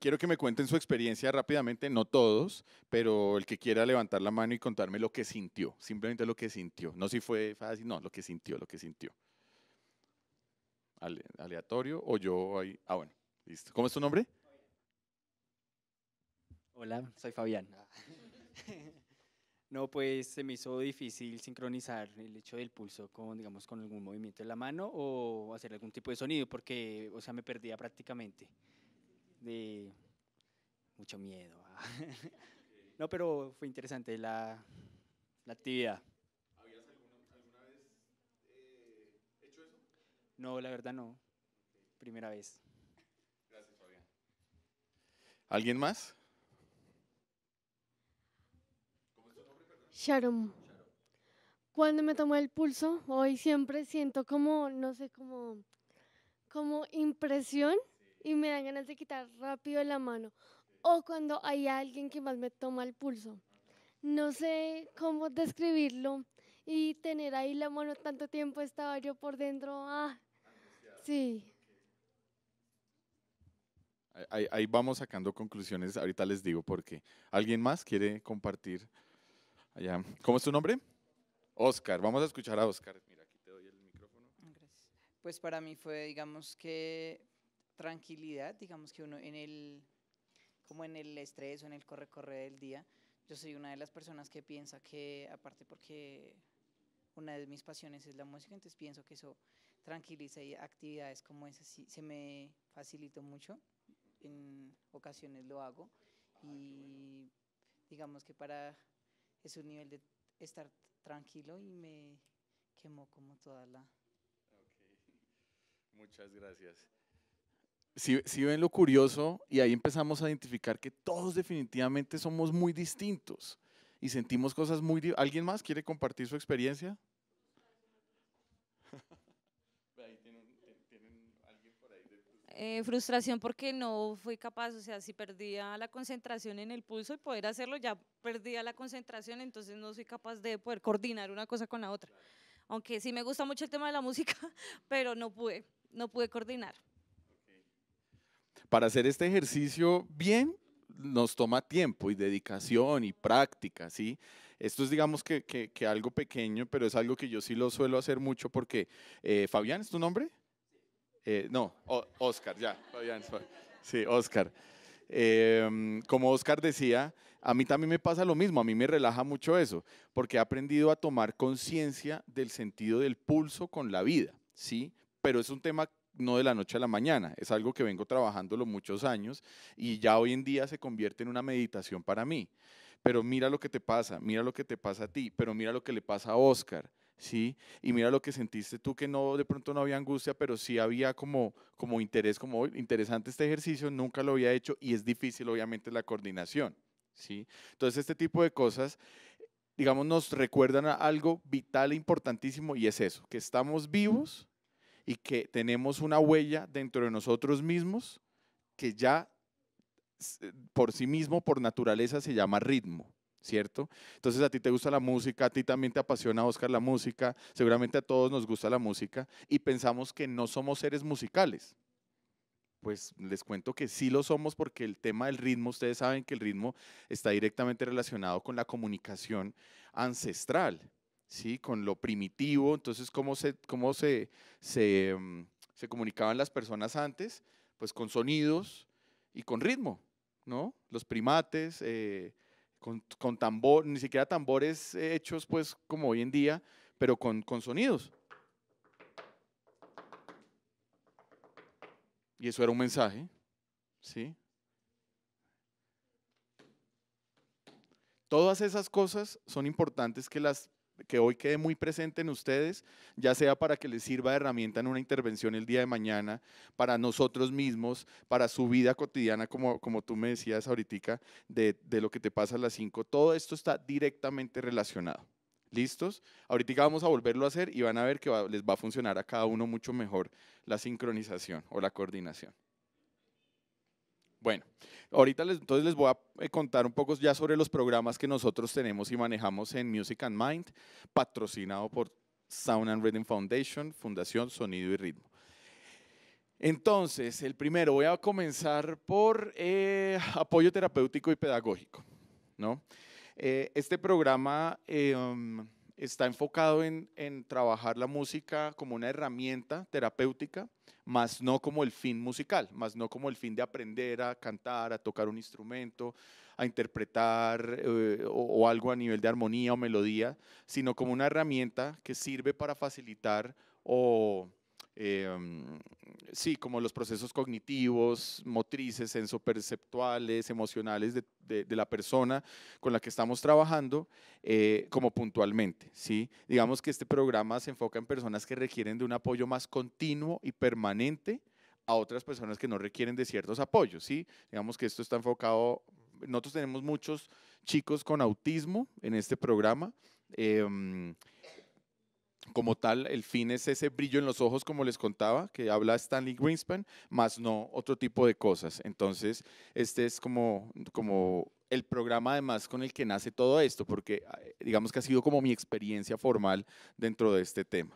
quiero que me cuenten su experiencia rápidamente, no todos, pero el que quiera levantar la mano y contarme lo que sintió, simplemente lo que sintió. No si fue fácil, no, lo que sintió, lo que sintió. aleatorio o yo ahí. Ah, bueno, listo. ¿Cómo es tu nombre? Hola, soy Fabián. No, pues se me hizo difícil sincronizar el hecho del pulso con, digamos, con algún movimiento de la mano o hacer algún tipo de sonido, porque, o sea, me perdía prácticamente de mucho miedo. no, pero fue interesante la, la actividad. ¿Habías alguna, alguna vez eh, hecho eso? No, la verdad no. Primera vez. Gracias, Fabián. ¿Alguien más? Sharon. Cuando me tomo el pulso, hoy siempre siento como, no sé, como, como impresión y me dan ganas de quitar rápido la mano. O cuando hay alguien que más me toma el pulso. No sé cómo describirlo y tener ahí la mano tanto tiempo estaba yo por dentro. Ah, sí. Ahí, ahí, vamos sacando conclusiones. Ahorita les digo porque ¿Alguien más quiere compartir allá. ¿Cómo es tu nombre? Oscar. Vamos a escuchar a Oscar. Mira, aquí te doy el micrófono. Ah, pues para mí fue, digamos que tranquilidad, digamos que uno en el, como en el estrés o en el corre-corre del día, yo soy una de las personas que piensa que, aparte porque una de mis pasiones es la música, entonces pienso que eso tranquiliza y actividades como esas sí, se me facilitó mucho, en ocasiones lo hago y digamos que para es un nivel de estar tranquilo y me quemó como toda la... Muchas gracias. Si, si, ven lo curioso, y ahí empezamos a identificar que todos definitivamente somos muy distintos y sentimos cosas muy... ¿Alguien más quiere compartir su experiencia? Eh, frustración porque no fui capaz, o sea, si perdía la concentración en el pulso y poder hacerlo, ya perdía la concentración, entonces no soy capaz de poder coordinar una cosa con la otra. Aunque sí me gusta mucho el tema de la música, pero no pude, no pude coordinar. Para hacer este ejercicio bien, nos toma tiempo y dedicación y práctica, ¿sí? Esto es, digamos, que, algo pequeño, pero es algo que yo sí lo suelo hacer mucho porque, eh, Fabián, ¿es tu nombre? Eh, no, Oscar, ya. Sí, Oscar. Em, como Oscar decía, a mí también me pasa lo mismo, a mí me relaja mucho eso, porque he aprendido a tomar conciencia del sentido del pulso con la vida, ¿sí? Pero es un tema no de la noche a la mañana, es algo que vengo trabajándolo muchos años y ya hoy en día se convierte en una meditación para mí. Pero mira lo que te pasa, mira lo que te pasa a ti, pero mira lo que le pasa a Oscar, ¿sí? Y mira lo que sentiste tú, que no, de pronto no había angustia, pero sí había como, interés, como interesante este ejercicio, nunca lo había hecho y es difícil, obviamente, la coordinación, ¿sí? Entonces, este tipo de cosas, digamos, nos recuerdan a algo vital e importantísimo y es eso, que estamos vivos y que tenemos una huella dentro de nosotros mismos que ya por sí mismo, por naturaleza, se llama ritmo. ¿cierto? Entonces a ti te gusta la música, a ti también te apasiona, Oscar, la música, seguramente a todos nos gusta la música y pensamos que no somos seres musicales. Pues les cuento que sí lo somos porque el tema del ritmo, ustedes saben que el ritmo está directamente relacionado con la comunicación ancestral, ¿sí? Con lo primitivo, entonces cómo se, cómo se, se, mm, comunicaban las personas antes, pues con sonidos y con ritmo, ¿no? Los primates, eh, con, tambor, ni siquiera tambores hechos pues como hoy en día, pero con, con sonidos. Y eso era un mensaje, ¿sí? Todas esas cosas son importantes que las que hoy quede muy presente en ustedes, ya sea para que les sirva de herramienta en una intervención el día de mañana, para nosotros mismos, para su vida cotidiana, como, tú me decías ahorita, de, lo que te pasa a las 5. Todo esto está directamente relacionado. ¿Listos? Ahorita vamos a volverlo a hacer y van a ver que les va a funcionar a cada uno mucho mejor la sincronización o la coordinación. Bueno, ahorita les, entonces les voy a eh, contar un poco ya sobre los programas que nosotros tenemos y manejamos en Music and Mind, patrocinado por Sound and Rhythm Foundation, Fundación Sonido y Ritmo. Entonces, el primero, voy a comenzar por eh, apoyo terapéutico y pedagógico. ¿no? Eh, este programa... Em, está enfocado en, trabajar la música como una herramienta terapéutica, más no como el fin musical, más no como el fin de aprender a cantar, a tocar un instrumento, a interpretar eh, o algo a nivel de armonía o melodía, sino como una herramienta que sirve para facilitar o Em, sí, como los procesos cognitivos, motrices, sensoperceptuales, emocionales de, la persona con la que estamos trabajando, eh, como puntualmente, ¿sí? Digamos que este programa se enfoca en personas que requieren de un apoyo más continuo y permanente a otras personas que no requieren de ciertos apoyos, ¿sí? Digamos que esto está enfocado, nosotros tenemos muchos chicos con autismo en este programa, eh, como tal, el fin es ese brillo en los ojos, como les contaba, que habla Stanley Greenspan, más no otro tipo de cosas. Entonces, este es como, como el programa además con el que nace todo esto, porque eh, digamos que ha sido como mi experiencia formal dentro de este tema.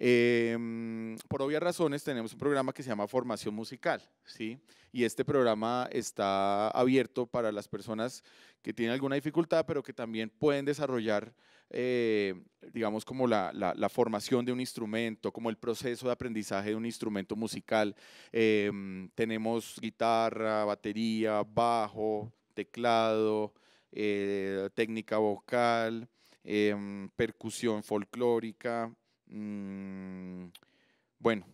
Em, por obvias razones tenemos un programa que se llama Formación Musical, ¿sí? Y este programa está abierto para las personas que tienen alguna dificultad, pero que también pueden desarrollar eh, digamos, como la, la, formación de un instrumento, como el proceso de aprendizaje de un instrumento musical. Em, tenemos guitarra, batería, bajo, teclado, eh, técnica vocal, em, percusión folclórica. Mm, bueno,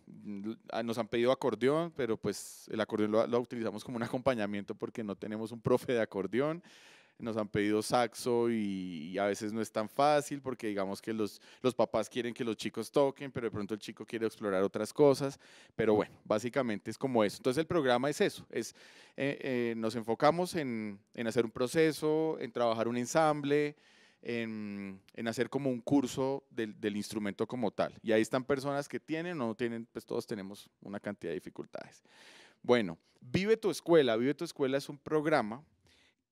ah, nos han pedido acordeón, pero pues el acordeón lo, utilizamos como un acompañamiento porque no tenemos un profe de acordeón nos han pedido saxo y, a veces no es tan fácil porque digamos que los, papás quieren que los chicos toquen, pero de pronto el chico quiere explorar otras cosas. Pero bueno, básicamente es como eso. Entonces el programa es eso, es, eh, eh, nos enfocamos en, hacer un proceso, en trabajar un ensamble. En, hacer como un curso del, del, instrumento como tal. Y ahí están personas que tienen o no tienen, pues todos tenemos una cantidad de dificultades. Bueno, Vive tu escuela. Vive tu escuela es un programa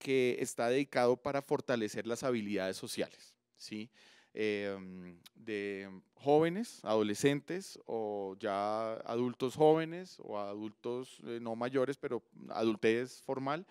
que está dedicado para fortalecer las habilidades sociales, ¿sí? Em, de jóvenes, adolescentes o ya adultos jóvenes o adultos eh, no mayores, pero adultez formal,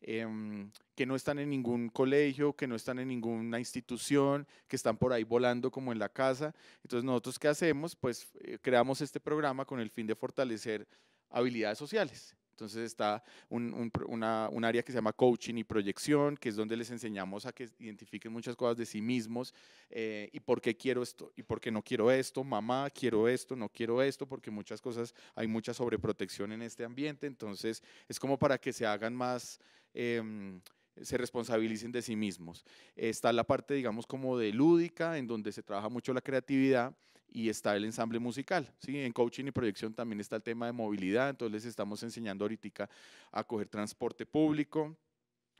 em, que no están en ningún colegio, que no están en ninguna institución, que están por ahí volando como en la casa. Entonces nosotros qué hacemos? Pues eh, creamos este programa con el fin de fortalecer habilidades sociales entonces está un, área que se llama coaching y proyección, que es donde les enseñamos a que identifiquen muchas cosas de sí mismos eh, y por qué quiero esto y por qué no quiero esto, mamá, quiero esto, no quiero esto, porque muchas cosas, hay mucha sobreprotección en este ambiente, entonces es como para que se hagan más... Em, se responsabilicen de sí mismos. Está la parte, digamos, como de lúdica, en donde se trabaja mucho la creatividad, y está el ensamble musical. ¿sí? En coaching y proyección también está el tema de movilidad, entonces les estamos enseñando ahorita a coger transporte público.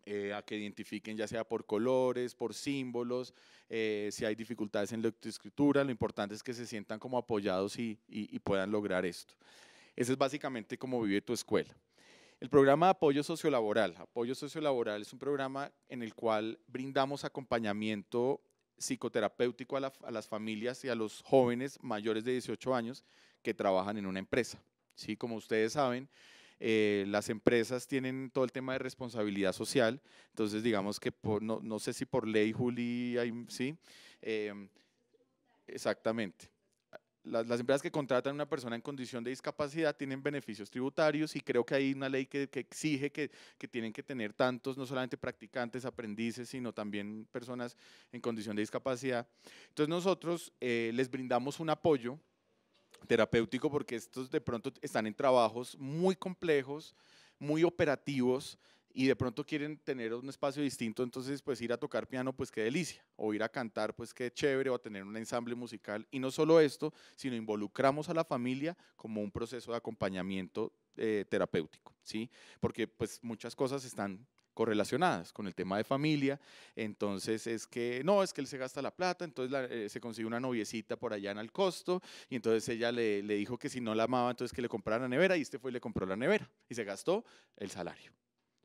Eh, a que identifiquen ya sea por colores, por símbolos, eh, si hay dificultades en la escritura, lo importante es que se sientan como apoyados y, puedan lograr esto. Ese es básicamente cómo vive tu escuela. El programa de apoyo sociolaboral. Apoyo sociolaboral es un programa en el cual brindamos acompañamiento psicoterapéutico a, las familias y a los jóvenes mayores de 18 años que trabajan en una empresa. ¿sí? Como ustedes saben, eh, las empresas tienen todo el tema de responsabilidad social, entonces digamos que no, no, sé si por ley, Juli, sí, em, exactamente las, empresas que contratan a una persona en condición de discapacidad tienen beneficios tributarios y creo que hay una ley que, exige que, tienen que tener tantos, no solamente practicantes, aprendices, sino también personas en condición de discapacidad. Entonces nosotros eh, les brindamos un apoyo terapéutico porque estos de pronto están en trabajos muy complejos, muy operativos, y de pronto quieren tener un espacio distinto, entonces pues ir a tocar piano, pues qué delicia, o ir a cantar, pues qué chévere, o a tener un ensamble musical. Y no solo esto, sino involucramos a la familia como un proceso de acompañamiento eh, terapéutico, ¿sí? Porque pues muchas cosas están correlacionadas con el tema de familia, entonces es que no, es que él se gasta la plata, entonces eh, se consigue una noviecita por allá en el costo y entonces ella le, le dijo que si no la amaba, entonces que le comprara la nevera y este fue y le compró la nevera y se gastó el salario.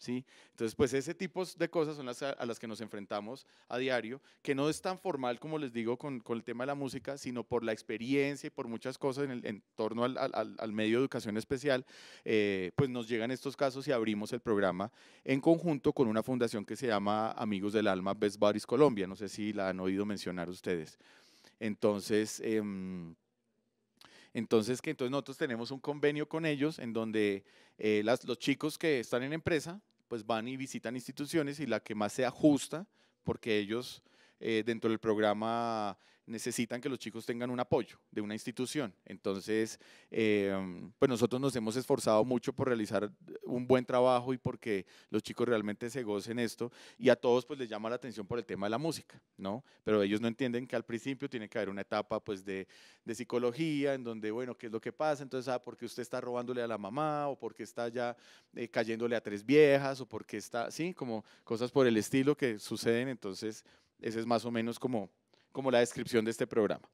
Entonces, pues ese tipo de cosas son las a, las que nos enfrentamos a diario, que no es tan formal, como les digo, con, con el tema de la música, sino por la experiencia y por muchas cosas en, el, torno al, al, al, medio de educación especial, eh, pues nos llegan estos casos y abrimos el programa en conjunto con una fundación que se llama Amigos del Alma Best Buddies Colombia, no sé si la han oído mencionar ustedes. Entonces, em, entonces, que entonces nosotros tenemos un convenio con ellos en donde eh, los chicos que están en empresa, pues van y visitan instituciones y la que más se ajusta, porque ellos eh, dentro del programa necesitan que los chicos tengan un apoyo de una institución. Entonces, eh, pues nosotros nos hemos esforzado mucho por realizar un buen trabajo y porque los chicos realmente se gocen esto y a todos pues les llama la atención por el tema de la música, ¿no? Pero ellos no entienden que al principio tiene que haber una etapa pues de, psicología en donde, bueno, ¿qué es lo que pasa? Entonces, ah, porque usted está robándole a la mamá o porque está ya eh, cayéndole a tres viejas o porque está, sí, como cosas por el estilo que suceden. Entonces, ese es más o menos como como la descripción de este programa.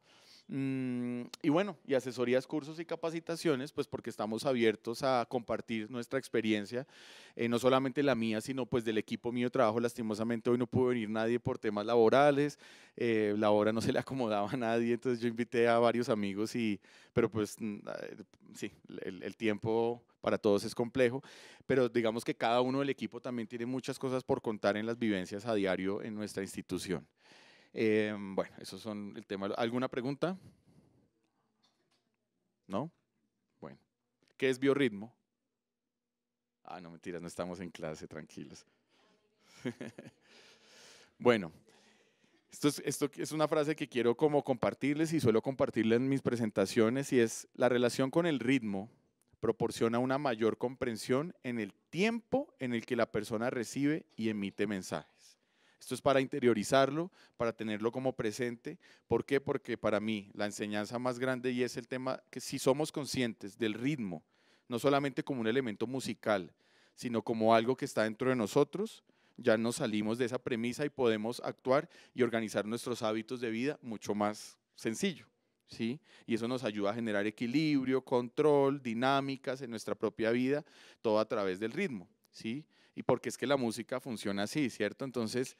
Mm, y bueno, y asesorías, cursos y capacitaciones, pues porque estamos abiertos a compartir nuestra experiencia, eh, no solamente la mía, sino pues del equipo mío trabajo. Lastimosamente hoy no pudo venir nadie por temas laborales, eh, la hora no se le acomodaba a nadie, entonces yo invité a varios amigos, y, pero pues mm, eh, sí, el, el tiempo para todos es complejo, pero digamos que cada uno del equipo también tiene muchas cosas por contar en las vivencias a diario en nuestra institución. Em, bueno, esos son el tema. ¿Alguna pregunta? ¿No? Bueno. ¿Qué es biorritmo? Ah, no, mentiras, no estamos en clase, tranquilos. bueno, esto es, esto es una frase que quiero como compartirles y suelo compartirles en mis presentaciones y es la relación con el ritmo proporciona una mayor comprensión en el tiempo en el que la persona recibe y emite mensaje. Esto es para interiorizarlo, para tenerlo como presente. ¿Por qué? Porque para mí la enseñanza más grande y es el tema que si somos conscientes del ritmo, no solamente como un elemento musical, sino como algo que está dentro de nosotros, ya nos salimos de esa premisa y podemos actuar y organizar nuestros hábitos de vida mucho más sencillo. ¿Sí? Y eso nos ayuda a generar equilibrio, control, dinámicas en nuestra propia vida, todo a través del ritmo, ¿sí? y porque es que la música funciona así, ¿cierto? Entonces,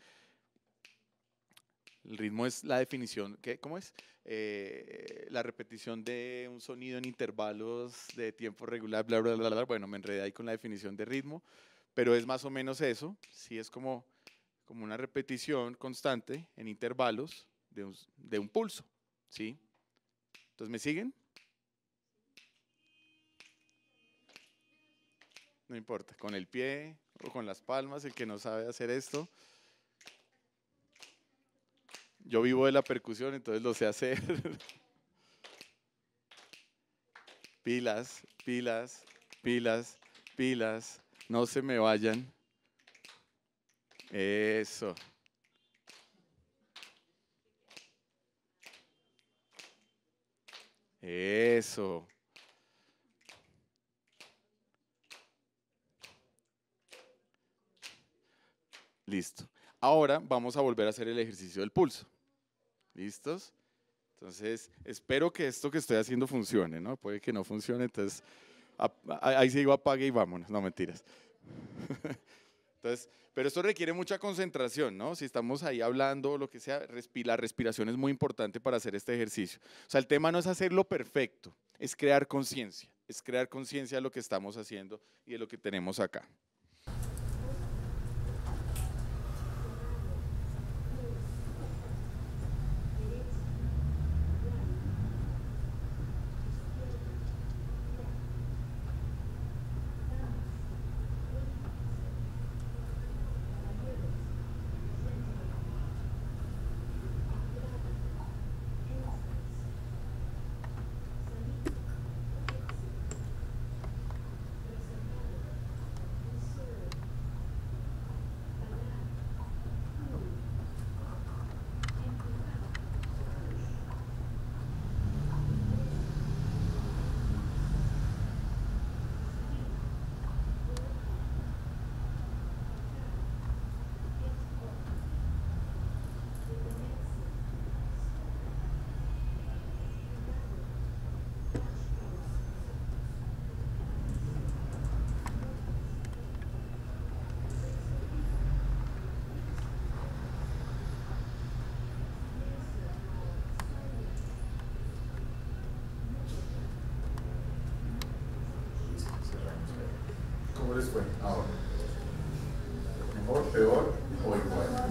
el ritmo es la definición, ¿cómo es? Eh, la repetición de un sonido en intervalos de tiempo regular, bla, bla, bla, bla. Bueno, me enredé ahí con la definición de ritmo, pero es más o menos eso, sí es como, como una repetición constante en intervalos de un, de un pulso, ¿sí? Entonces, ¿me siguen? No importa, con el pie, o con las palmas, el que no sabe hacer esto. Yo vivo de la percusión, entonces lo sé hacer. pilas, pilas, pilas, pilas, no se me vayan. Eso. Eso. Listo. Ahora vamos a volver a hacer el ejercicio del pulso. ¿Listos? Entonces, espero que esto que estoy haciendo funcione, ¿no? Puede que no funcione, entonces ahí se apague y vámonos, no mentiras. Entonces, pero esto requiere mucha concentración, ¿no? Si estamos ahí hablando o lo que sea, la respiración es muy importante para hacer este ejercicio. O sea, el tema no es hacerlo perfecto, es crear conciencia, es crear conciencia de lo que estamos haciendo y de lo que tenemos acá. ahora. Mejor, peor o igual.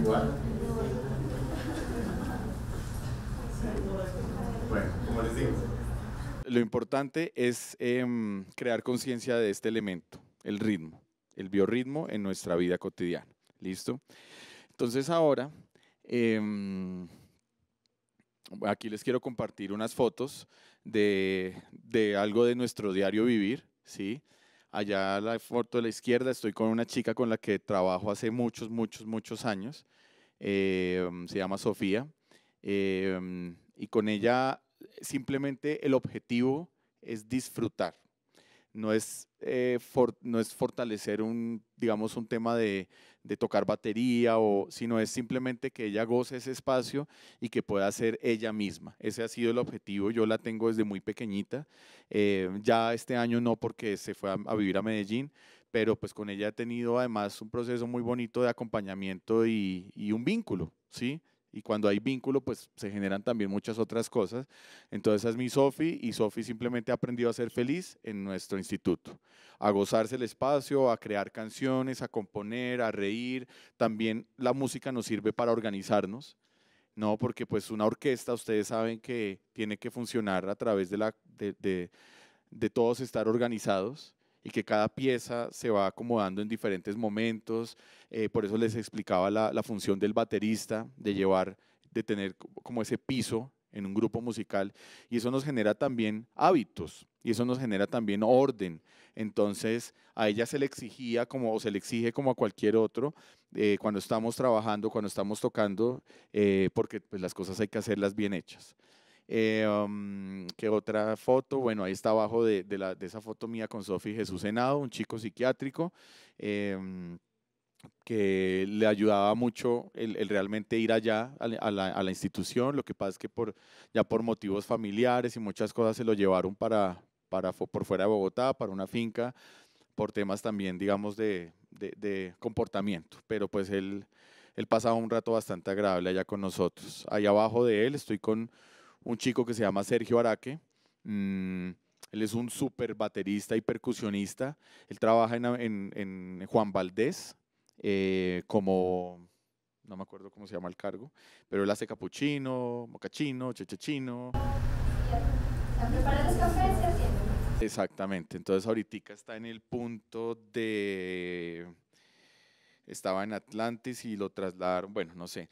Igual. Bueno, como les digo. Lo importante es em, crear conciencia de este elemento, el ritmo, el biorritmo en nuestra vida cotidiana. ¿Listo? Entonces ahora, em, aquí les quiero compartir unas fotos de, de algo de nuestro diario vivir, ¿sí? Allá la foto de la izquierda estoy con una chica con la que trabajo hace muchos, muchos, muchos años. Em, se llama Sofía. Em, y con ella simplemente el objetivo es disfrutar. No es, eh, no es fortalecer un, digamos, un tema de de tocar batería, o, sino es simplemente que ella goce ese espacio y que pueda ser ella misma. Ese ha sido el objetivo, yo la tengo desde muy pequeñita, eh, ya este año no porque se fue a, vivir a Medellín, pero pues con ella he tenido además un proceso muy bonito de acompañamiento y, y un vínculo, ¿sí? Y cuando hay vínculo, pues se generan también muchas otras cosas. Entonces, es mi Sofi y Sofi simplemente ha aprendido a ser feliz en nuestro instituto, a gozarse el espacio, a crear canciones, a componer, a reír. También la música nos sirve para organizarnos. No, porque pues una orquesta, ustedes saben que tiene que funcionar a través de, la, de, de todos estar organizados y que cada pieza se va acomodando en diferentes momentos. Eh, por eso les explicaba la, función del baterista, de llevar, de tener como ese piso en un grupo musical. Y eso nos genera también hábitos y eso nos genera también orden. Entonces a ella se le exigía como, o se le exige como a cualquier otro, eh, cuando estamos trabajando, cuando estamos tocando, eh, porque pues, las cosas hay que hacerlas bien hechas. Eh, um, ¿Qué otra foto? Bueno, ahí está abajo de, de, la, de esa foto mía con Sofi Jesús Senado, un chico psiquiátrico. Eh, um, que le ayudaba mucho el, el realmente ir allá a la, a la, institución. Lo que pasa es que por, ya por motivos familiares y muchas cosas se lo llevaron para, para, por fuera de Bogotá, para una finca, por temas también, digamos, de, de, de comportamiento. Pero pues él, él pasaba un rato bastante agradable allá con nosotros. ahí abajo de él estoy con un chico que se llama Sergio Araque. Mm, él es un súper baterista y percusionista. Él trabaja en, Juan Valdés eh, como, no me acuerdo cómo se llama el cargo, pero él hace capuchino, mocachino, chechechino. Exactamente, entonces ahorita está en el punto de... Estaba en Atlantis y lo trasladaron, bueno, no sé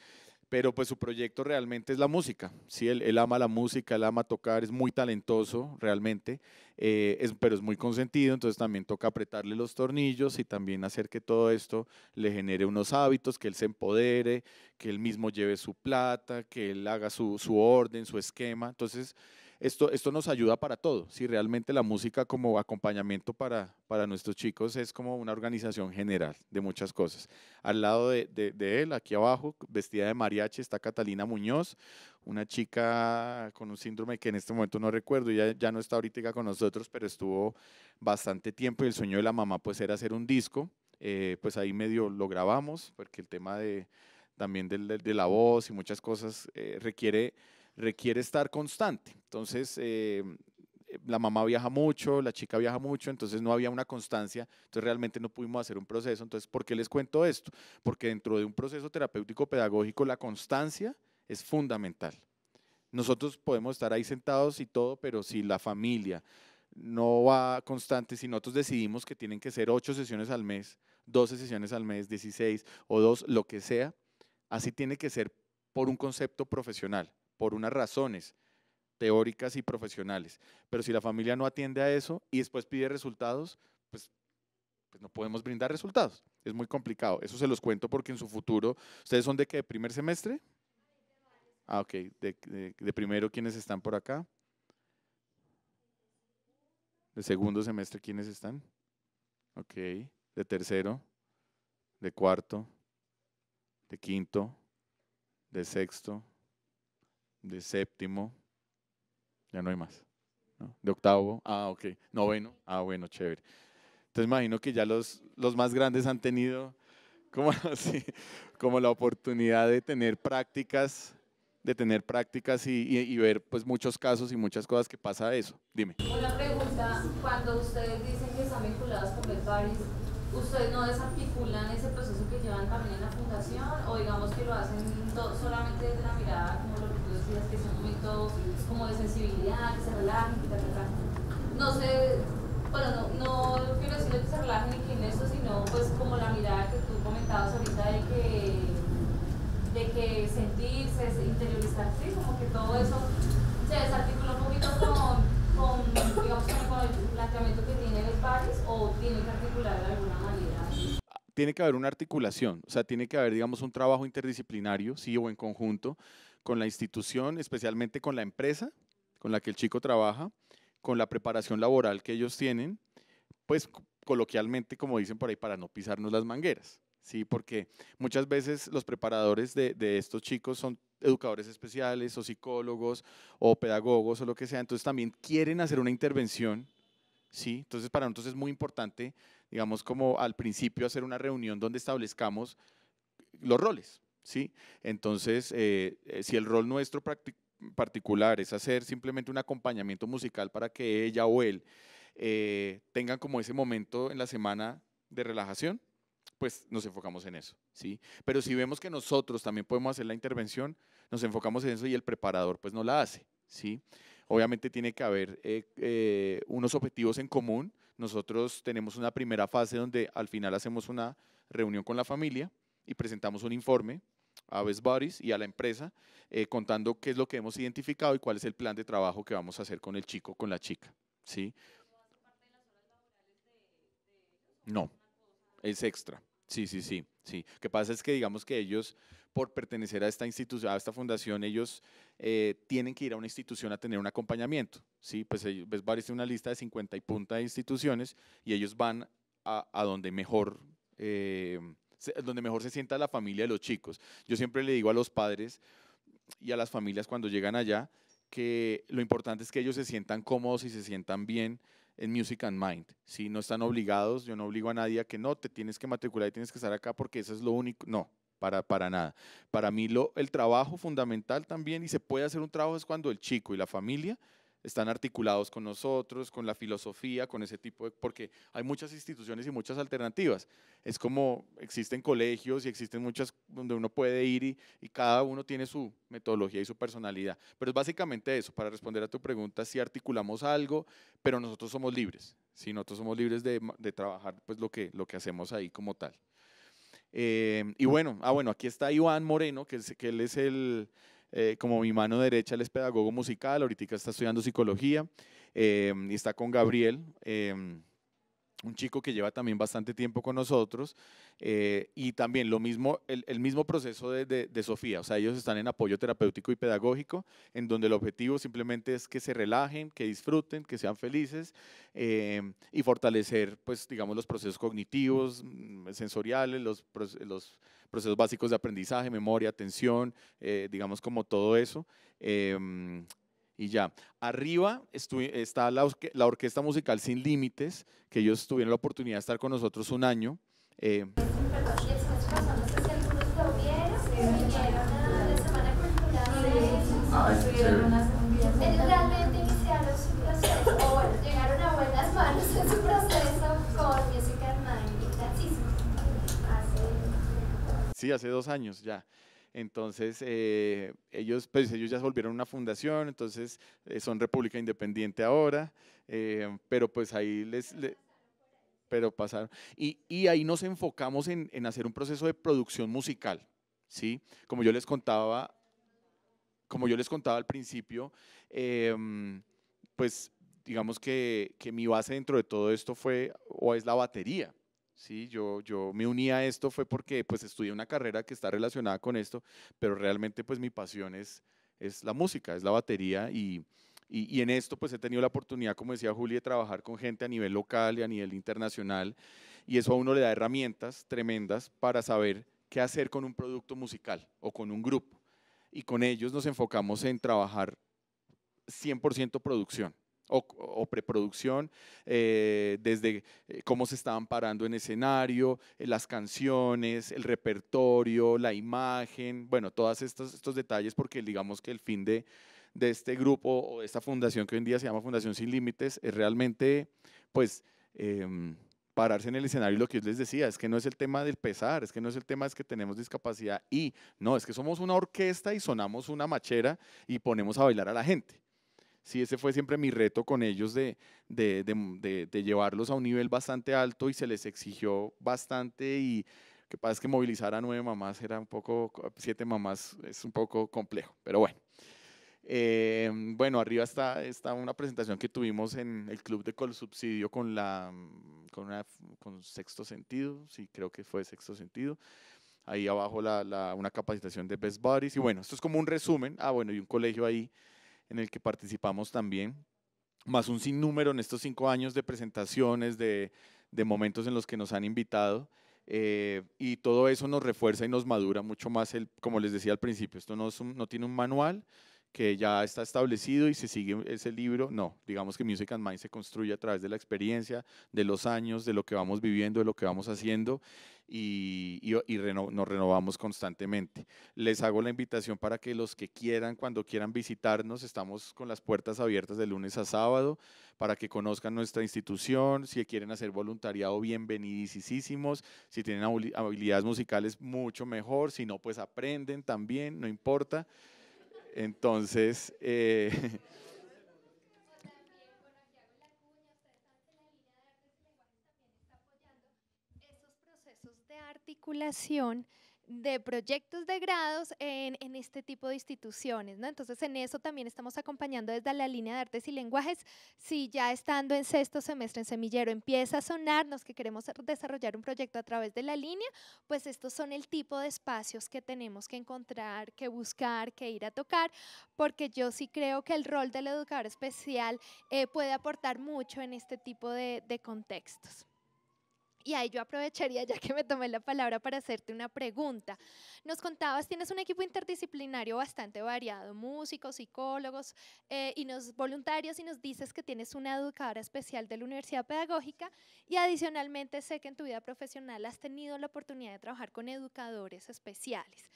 pero pues su proyecto realmente es la música, ¿sí? Él, ama la música, él ama tocar, es muy talentoso realmente, eh, pero es muy consentido, entonces también toca apretarle los tornillos y también hacer que todo esto le genere unos hábitos, que él se empodere, que él mismo lleve su plata, que él haga su, su orden, su esquema, entonces esto, esto nos ayuda para todo. Si realmente la música como acompañamiento para, para nuestros chicos es como una organización general de muchas cosas. Al lado de, de, él, aquí abajo, vestida de mariachi, está Catalina Muñoz, una chica con un síndrome que en este momento no recuerdo, ya, ya no está ahorita con nosotros, pero estuvo bastante tiempo y el sueño de la mamá pues era hacer un disco. Eh, pues ahí medio lo grabamos, porque el tema de, también de, la voz y muchas cosas eh, requiere requiere estar constante. Entonces, eh, eh, la mamá viaja mucho, la chica viaja mucho, entonces no había una constancia, entonces realmente no pudimos hacer un proceso. Entonces, ¿por qué les cuento esto? Porque dentro de un proceso terapéutico pedagógico la constancia es fundamental. Nosotros podemos estar ahí sentados y todo, pero si la familia no va constante, si nosotros decidimos que tienen que ser ocho sesiones al mes, 12 sesiones al mes, 16 o dos, lo que sea, así tiene que ser por un concepto profesional por unas razones teóricas y profesionales. Pero si la familia no atiende a eso y después pide resultados, pues, pues, no podemos brindar resultados. Es muy complicado. Eso se los cuento porque en su futuro, ¿ustedes son de qué? ¿Primer semestre? Ah, ok. De, de primero, ¿quiénes están por acá? De segundo semestre, ¿quiénes están? Ok. De tercero, de cuarto, de quinto, de sexto, de séptimo, ya no hay más. ¿no? De octavo, ah, ok, noveno, ah, bueno, chévere. Entonces imagino que ya los, los más grandes han tenido como, así, como la oportunidad de tener prácticas, de tener prácticas y, ver pues muchos casos y muchas cosas que pasa eso. Dime. Una pregunta, cuando ustedes dicen que están vinculadas con Betfaris, ¿ustedes no desarticulan ese proceso que llevan también en la fundación o digamos que lo hacen solamente desde la mirada que que son momentos como de sensibilidad, que se relajen, que tal, tal, No sé, bueno, no, no quiero decir que se relajen y que en eso, sino pues como la mirada que tú comentabas ahorita de que, de que sentirse, interiorizarse, ¿sí? como que todo eso se desarticula un poquito con, con digamos, con el planteamiento que tiene los país o tiene que articular de alguna manera tiene que haber una articulación, o sea, tiene que haber, digamos, un trabajo interdisciplinario, sí, o en conjunto, con la institución, especialmente con la empresa con la que el chico trabaja, con la preparación laboral que ellos tienen, pues coloquialmente, como dicen por ahí, para no pisarnos las mangueras. Sí, porque muchas veces los preparadores de, estos chicos son educadores especiales o psicólogos o pedagogos o lo que sea, entonces también quieren hacer una intervención, ¿sí? Entonces para nosotros es muy importante, digamos, como al principio hacer una reunión donde establezcamos los roles, ¿sí? Entonces, eh, eh, si el rol nuestro particular es hacer simplemente un acompañamiento musical para que ella o él eh, tengan como ese momento en la semana de relajación, pues nos enfocamos en eso, ¿sí? Pero si vemos que nosotros también podemos hacer la intervención, nos enfocamos en eso y el preparador pues no la hace, ¿sí? Obviamente tiene que haber unos objetivos en común. Nosotros tenemos una primera fase donde al final hacemos una reunión con la familia y presentamos un informe a Best Buddies y a la empresa, eh, contando qué es lo que hemos identificado y cuál es el plan de trabajo que vamos a hacer con el chico, con la chica. ¿sí? No, es extra. Sí, sí, sí, sí. Lo que pasa es que digamos que ellos, por pertenecer a esta institución, a esta fundación, ellos eh, tienen que ir a una institución a tener un acompañamiento. Sí, pues eh, Best Buddies tiene una lista de 50 y punta de instituciones y ellos van a, donde mejor... Eh, donde mejor se sienta la familia de los chicos. Yo siempre le digo a los padres y a las familias cuando llegan allá que lo importante es que ellos se sientan cómodos y se sientan bien en Music and Mind. Si no están obligados, yo no obligo a nadie a que no, te tienes que matricular y tienes que estar acá porque eso es lo único. No, para, para nada. Para mí lo, el trabajo fundamental también y se puede hacer un trabajo es cuando el chico y la familia están articulados con nosotros, con la filosofía, con ese tipo de... porque hay muchas instituciones y muchas alternativas. Es como existen colegios y existen muchas donde uno puede ir y, cada uno tiene su metodología y su personalidad. Pero es básicamente eso, para responder a tu pregunta, si articulamos algo, pero nosotros somos libres, si nosotros somos libres de, trabajar pues lo que, lo que hacemos ahí como tal. Eh, y bueno, ah, bueno, aquí está Iván Moreno, que, que él es el eh, como mi mano derecha, él es pedagogo musical, ahorita está estudiando psicología eh, y está con Gabriel. Eh, un chico que lleva también bastante tiempo con nosotros eh, y también lo mismo, el, mismo proceso de, de, Sofía, o sea, ellos están en apoyo terapéutico y pedagógico, en donde el objetivo simplemente es que se relajen, que disfruten, que sean felices eh, y fortalecer, pues, digamos, los procesos cognitivos, mm, sensoriales, los, procesos básicos de aprendizaje, memoria, atención, eh, digamos, como todo eso. Em, y ya. Arriba está la, la Orquesta Musical Sin Límites, que ellos tuvieron la oportunidad de estar con nosotros un año. Eh, sí, hace dos años ya. Entonces, eh, ellos, pues, ellos ya se volvieron una fundación, entonces eh, son República Independiente ahora, eh, pero pues ahí les... pero pasaron. Y, ahí nos enfocamos en, hacer un proceso de producción musical, ¿sí? Como yo les contaba, como yo les contaba al principio, em, pues digamos que, que, mi base dentro de todo esto fue o es la batería. Sí, yo, me uní a esto fue porque pues, estudié una carrera que está relacionada con esto, pero realmente pues mi pasión es, la música, es la batería y, en esto pues he tenido la oportunidad, como decía Juli, de trabajar con gente a nivel local y a nivel internacional y eso a uno le da herramientas tremendas para saber qué hacer con un producto musical o con un grupo. Y con ellos nos enfocamos en trabajar 100% producción o, preproducción, eh, desde eh, cómo se estaban parando en escenario, eh, las canciones, el repertorio, la imagen, bueno, todos estos, detalles, porque digamos que el fin de, este grupo o esta fundación que hoy en día se llama Fundación Sin Límites es realmente, pues, em, pararse en el escenario y lo que yo les decía, es que no es el tema del pesar, es que no es el tema es que tenemos discapacidad y no, es que somos una orquesta y sonamos una machera y ponemos a bailar a la gente sí, ese fue siempre mi reto con ellos mm, de, llevarlos a un nivel bastante alto y se les exigió bastante y que pasa es que movilizar a nueve mamás era un poco, siete mamás es un poco complejo, pero bueno. Em, bueno, arriba está, una presentación que tuvimos en el club de Colsubsidio con la mm, con, sexto sentido, sí, creo que fue sexto sentido. Ahí abajo la, una capacitación de Best Buddies. Y bueno, esto es como un resumen. Ah, bueno, y un colegio ahí en el que participamos también, más un sinnúmero en estos cinco años de presentaciones, de, momentos en los que nos han invitado. Eh, y todo eso nos refuerza y nos madura mucho más, como les decía al principio, esto no tiene un manual, que ya está establecido y se sigue ese libro. No, digamos que Music and Mind se construye a través de la experiencia, de los años, de lo que vamos viviendo, de lo que vamos haciendo y, nos renovamos constantemente. Les hago la invitación para que los que quieran, cuando quieran visitarnos, estamos con las puertas abiertas de lunes a sábado para que conozcan nuestra institución. Si quieren hacer voluntariado, bienvenidísimos. Si tienen habilidades musicales, mucho mejor. Si no, pues aprenden también, no importa. Entonces, eh, con Afriago Lacuña, usted también la línea de artes y lenguajes también está apoyando esos procesos de articulación de proyectos de grados en, este tipo de instituciones, ¿no? Entonces, en eso también estamos acompañando desde la línea de artes y lenguajes. Si ya estando en sexto semestre en semillero empieza a sonarnos que queremos desarrollar un proyecto a través de la línea, pues estos son el tipo de espacios que tenemos que encontrar, que buscar, que ir a tocar, porque yo sí creo que el rol del educador especial eh, puede aportar mucho en este tipo de contextos. Y ahí yo aprovecharía, ya que me tomé la palabra, para hacerte una pregunta. Nos contabas, tienes un equipo interdisciplinario bastante variado, músicos, psicólogos eh, y nos, voluntarios, y nos dices que tienes una educadora especial de la Universidad Pedagógica y adicionalmente sé que en tu vida profesional has tenido la oportunidad de trabajar con educadores especiales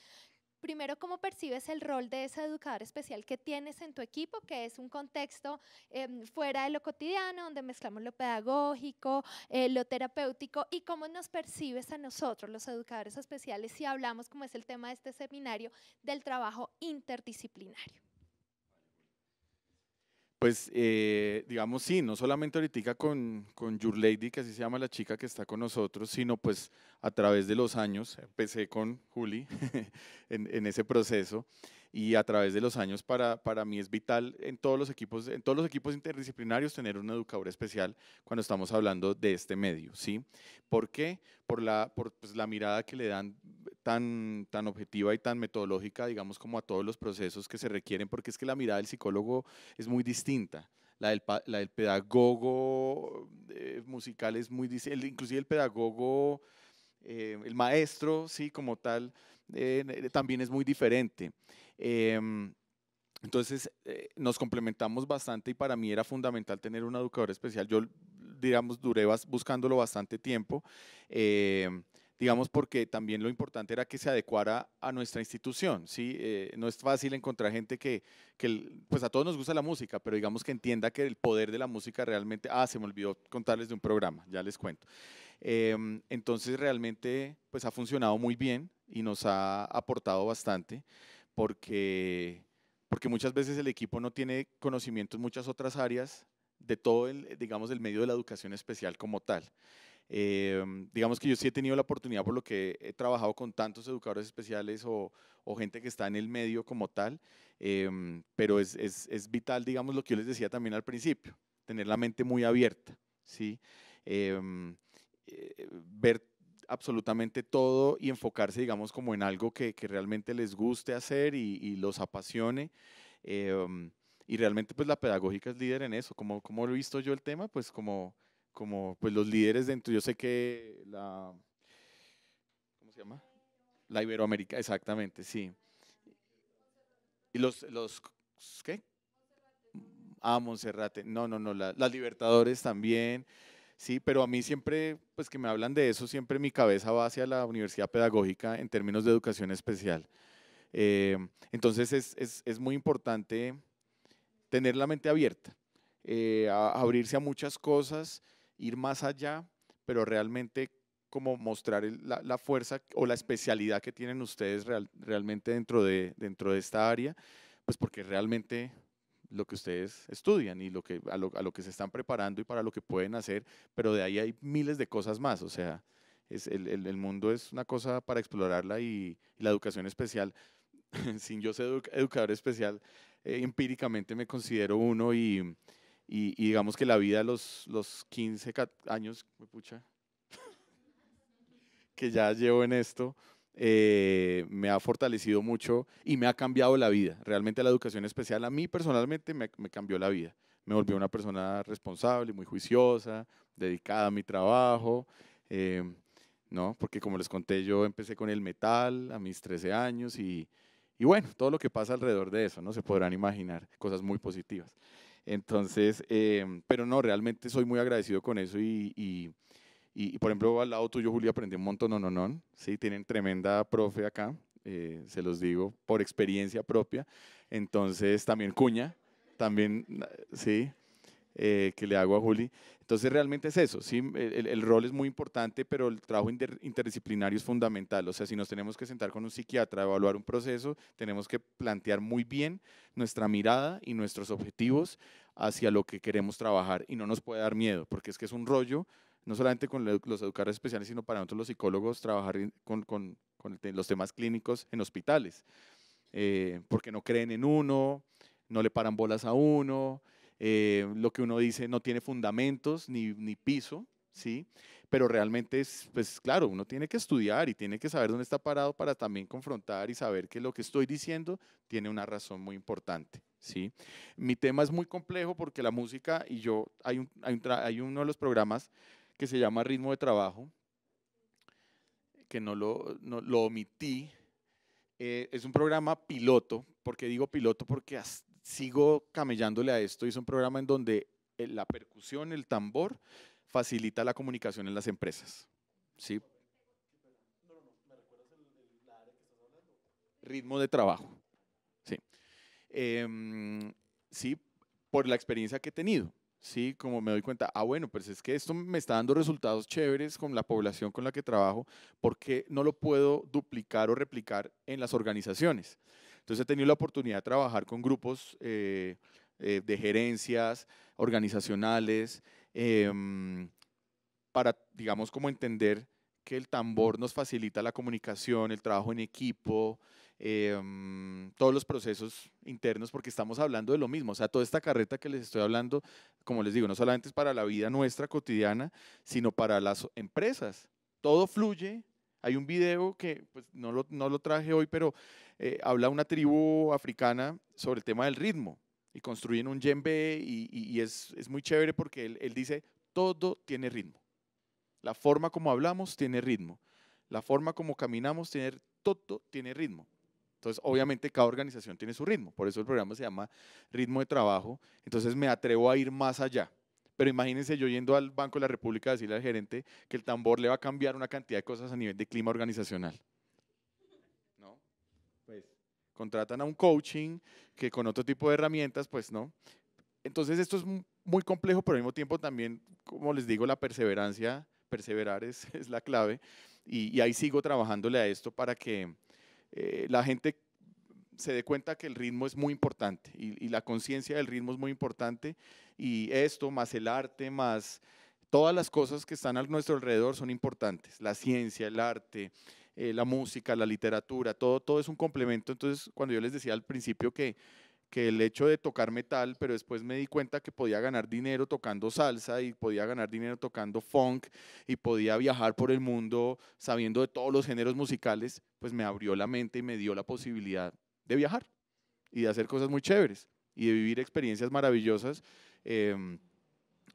primero cómo percibes el rol de ese educador especial que tienes en tu equipo, que es un contexto em, fuera de lo cotidiano, donde mezclamos lo pedagógico, eh, lo terapéutico, y cómo nos percibes a nosotros, los educadores especiales, si hablamos, como es el tema de este seminario, del trabajo interdisciplinario. Pues, eh, digamos, sí, no solamente ahorita con, con Your Lady, que así se llama la chica que está con nosotros, sino pues a través de los años, empecé con Juli en ese proceso y a través de los años para, para mí es vital en todos los equipos, en todos los equipos interdisciplinarios tener un educador especial cuando estamos hablando de este medio, ¿sí? ¿Por qué? Por la, por, pues, la mirada que le dan tan, tan objetiva y tan metodológica, digamos, como a todos los procesos que se requieren, porque es que la mirada del psicólogo es muy distinta. La del, la del pedagogo eh, musical es muy distinta, inclusive el pedagogo, eh, el maestro, sí, como tal, eh, también es muy diferente. Em, entonces eh, nos complementamos bastante y para mí era fundamental tener un educador especial. Yo, digamos, duré buscándolo bastante tiempo, em, digamos, porque también lo importante era que se adecuara a nuestra institución. ¿sí? Eh, no es fácil encontrar gente que, que, pues a todos nos gusta la música, pero digamos que entienda que el poder de la música realmente, ah, se me olvidó contarles de un programa, ya les cuento. Em, entonces realmente, pues ha funcionado muy bien y nos ha aportado bastante porque, porque muchas veces el equipo no tiene conocimientos en muchas otras áreas de todo el, digamos, el medio de la educación especial como tal. Eh, digamos que yo sí he tenido la oportunidad, por lo que he trabajado con tantos educadores especiales o, gente que está en el medio como tal, eh, pero es, es, es, vital, digamos, lo que yo les decía también al principio, tener la mente muy abierta, ¿sí? Eh, eh ver absolutamente todo y enfocarse, digamos, como en algo que, que realmente les guste hacer y, y los apasione. Eh, y realmente, pues la pedagógica es líder en eso. Como, como he visto yo el tema, pues como, como pues, los líderes dentro, yo sé que la... ¿Cómo se llama? La Iberoamérica, exactamente, sí. Y los, los ¿qué? Ah, Monserrate. No, no, no, la, las Libertadores también. Sí, pero a mí siempre, pues que me hablan de eso, siempre mi cabeza va hacia la universidad pedagógica en términos de educación especial. Eh, entonces es, muy importante tener la mente abierta, eh, abrirse a muchas cosas, ir más allá, pero realmente como mostrar la, fuerza o la especialidad que tienen ustedes realmente dentro de, dentro de esta área, pues porque realmente lo que ustedes estudian y lo que, a, lo, a lo que se están preparando y para lo que pueden hacer, pero de ahí hay miles de cosas más, o sea, es, el, el, el mundo es una cosa para explorarla y, la educación especial, sin yo ser educador especial, eh, empíricamente me considero uno y, y, digamos que la vida los, los 15 años, pucha, que ya llevo en esto, eh, me ha fortalecido mucho y me ha cambiado la vida. Realmente la educación especial a mí personalmente me, cambió la vida. Me volvió una persona responsable, muy juiciosa, dedicada a mi trabajo. Eh, ¿no? Porque como les conté, yo empecé con el metal a mis 13 años y, bueno, todo lo que pasa alrededor de eso, ¿no? Se podrán imaginar cosas muy positivas. Entonces, eh, pero no, realmente soy muy agradecido con eso y, y, por ejemplo, al lado tuyo, Julia, aprendí un montón, no, no, no. Sí, tienen tremenda profe acá, eh, se los digo por experiencia propia. Entonces, también cuña, también, sí, eh, que le hago a Juli. Entonces, realmente es eso, sí, el, rol es muy importante, pero el trabajo interdisciplinario es fundamental. O sea, si nos tenemos que sentar con un psiquiatra, evaluar un proceso, tenemos que plantear muy bien nuestra mirada y nuestros objetivos hacia lo que queremos trabajar y no nos puede dar miedo, porque es que es un rollo no solamente con los educadores especiales, sino para nosotros los psicólogos, trabajar con, con, con los temas clínicos en hospitales, eh, porque no creen en uno, no le paran bolas a uno, eh, lo que uno dice no tiene fundamentos ni, ni piso, ¿sí? Pero realmente, es, pues claro, uno tiene que estudiar y tiene que saber dónde está parado para también confrontar y saber que lo que estoy diciendo tiene una razón muy importante, ¿sí? Mi tema es muy complejo porque la música y yo, hay, un, hay, un, hay uno de los programas que se llama Ritmo de Trabajo, que no lo, no, lo omití. Eh, es un programa piloto, porque digo piloto porque sigo camellándole a esto, es un programa en donde eh, la percusión, el tambor, facilita la comunicación en las empresas. ¿Sí? Ritmo de trabajo. Sí. Em, sí, por la experiencia que he tenido. ¿sí? Como me doy cuenta, ah, bueno, pues es que esto me está dando resultados chéveres con la población con la que trabajo, porque no lo puedo duplicar o replicar en las organizaciones? Entonces he tenido la oportunidad de trabajar con grupos eh, eh, de gerencias, organizacionales, em, para, digamos, como entender que el tambor nos facilita la comunicación, el trabajo en equipo, em, todos los procesos internos, porque estamos hablando de lo mismo. O sea, toda esta carreta que les estoy hablando, como les digo, no solamente es para la vida nuestra cotidiana, sino para las empresas. Todo fluye. Hay un video que pues, no, lo, no, lo, traje hoy, pero eh, habla una tribu africana sobre el tema del ritmo y construyen un yembe y, es, muy chévere porque él dice, todo tiene ritmo la forma como hablamos tiene ritmo. La forma como caminamos tiene, todo tiene ritmo. Entonces, obviamente, cada organización tiene su ritmo. Por eso el programa se llama Ritmo de Trabajo. Entonces, me atrevo a ir más allá. Pero imagínense yo yendo al Banco de la República a decirle al gerente que el tambor le va a cambiar una cantidad de cosas a nivel de clima organizacional. ¿No? Pues contratan a un coaching que con otro tipo de herramientas, pues no. Entonces, esto es muy complejo, pero al mismo tiempo también, como les digo, la perseverancia perseverar es, la clave. Y, ahí sigo trabajándole a esto para que eh, la gente se dé cuenta que el ritmo es muy importante y, la conciencia del ritmo es muy importante y esto, más el arte, más todas las cosas que están a nuestro alrededor son importantes, la ciencia, el arte, eh, la música, la literatura, todo, todo es un complemento. Entonces, cuando yo les decía al principio que que el hecho de tocar metal, pero después me di cuenta que podía ganar dinero tocando salsa y podía ganar dinero tocando funk y podía viajar por el mundo sabiendo de todos los géneros musicales, pues me abrió la mente y me dio la posibilidad de viajar y de hacer cosas muy chéveres y de vivir experiencias maravillosas em,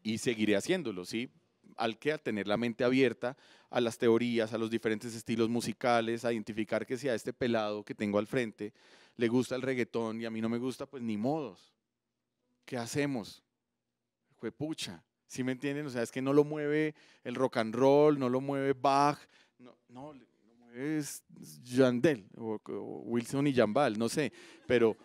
y seguiré haciéndolo, ¿sí? al que al tener la mente abierta a las teorías, a los diferentes estilos musicales, a identificar que sea este pelado que tengo al frente, le gusta el reggaetón y a mí no me gusta, pues ni modos. ¿Qué hacemos? Juepucha. ¿Sí me entienden? O sea, es que no lo mueve el rock and roll, no lo mueve Bach, no, no lo mueve Yandel o, Wilson y Jambal, no sé, pero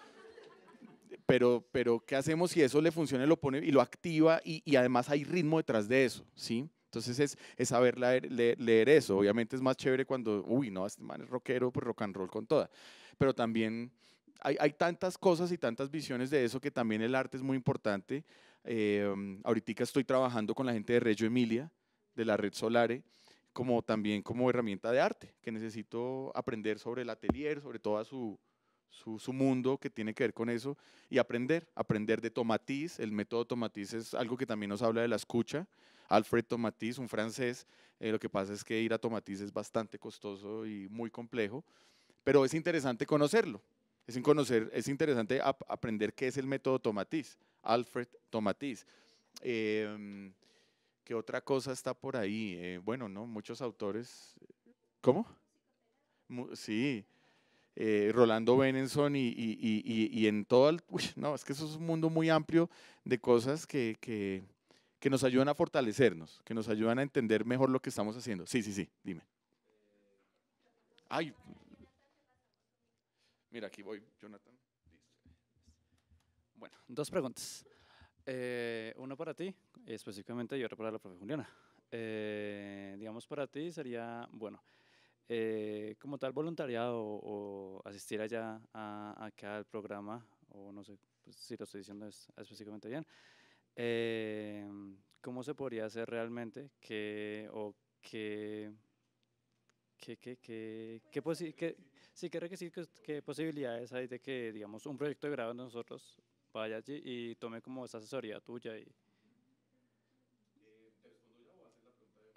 pero, pero ¿qué hacemos si eso le funciona, lo pone y lo activa y, y, además hay ritmo detrás de eso, ¿sí? Entonces es, es saber leer, eso. Obviamente es más chévere cuando, uy, no, este man es rockero, pues rock and roll con toda. Pero también hay, hay tantas cosas y tantas visiones de eso que también el arte es muy importante. Eh, ahorita estoy trabajando con la gente de Reggio Emilia, de la red Solare, como también como herramienta de arte, que necesito aprender sobre el atelier, sobre todo su, su, su, mundo que tiene que ver con eso y aprender, aprender de Tomatiz. El método Tomatiz es algo que también nos habla de la escucha Alfred Tomatiz, un francés. Eh, lo que pasa es que ir a Tomatiz es bastante costoso y muy complejo, pero es interesante conocerlo. Es, conocer, es interesante aprender qué es el método Tomatiz, Alfred Tomatiz. Em, ¿Qué otra cosa está por ahí? Eh, bueno, no, muchos autores. ¿Cómo? Sí. Eh, Rolando Benenson y, y, y, y, en todo el... no, es que eso es un mundo muy amplio de cosas que, que, que nos ayuden a fortalecernos, que nos ayuden a entender mejor lo que estamos haciendo. Sí, sí, sí, dime. Ay, mira, aquí voy, Jonathan. Bueno, dos preguntas. Eh, Una para ti, específicamente, y otra para la profe Juliana. Eh, digamos, para ti sería, bueno, eh, como tal voluntariado o, asistir allá a, acá al programa, o no sé pues, si lo estoy diciendo es específicamente bien, eh, ¿cómo se podría hacer realmente? que o qué, qué, que, qué, posi sí, qué qué posibilidades hay de que, digamos, un proyecto de grado de nosotros vaya allí y tome como esa asesoría tuya? Y,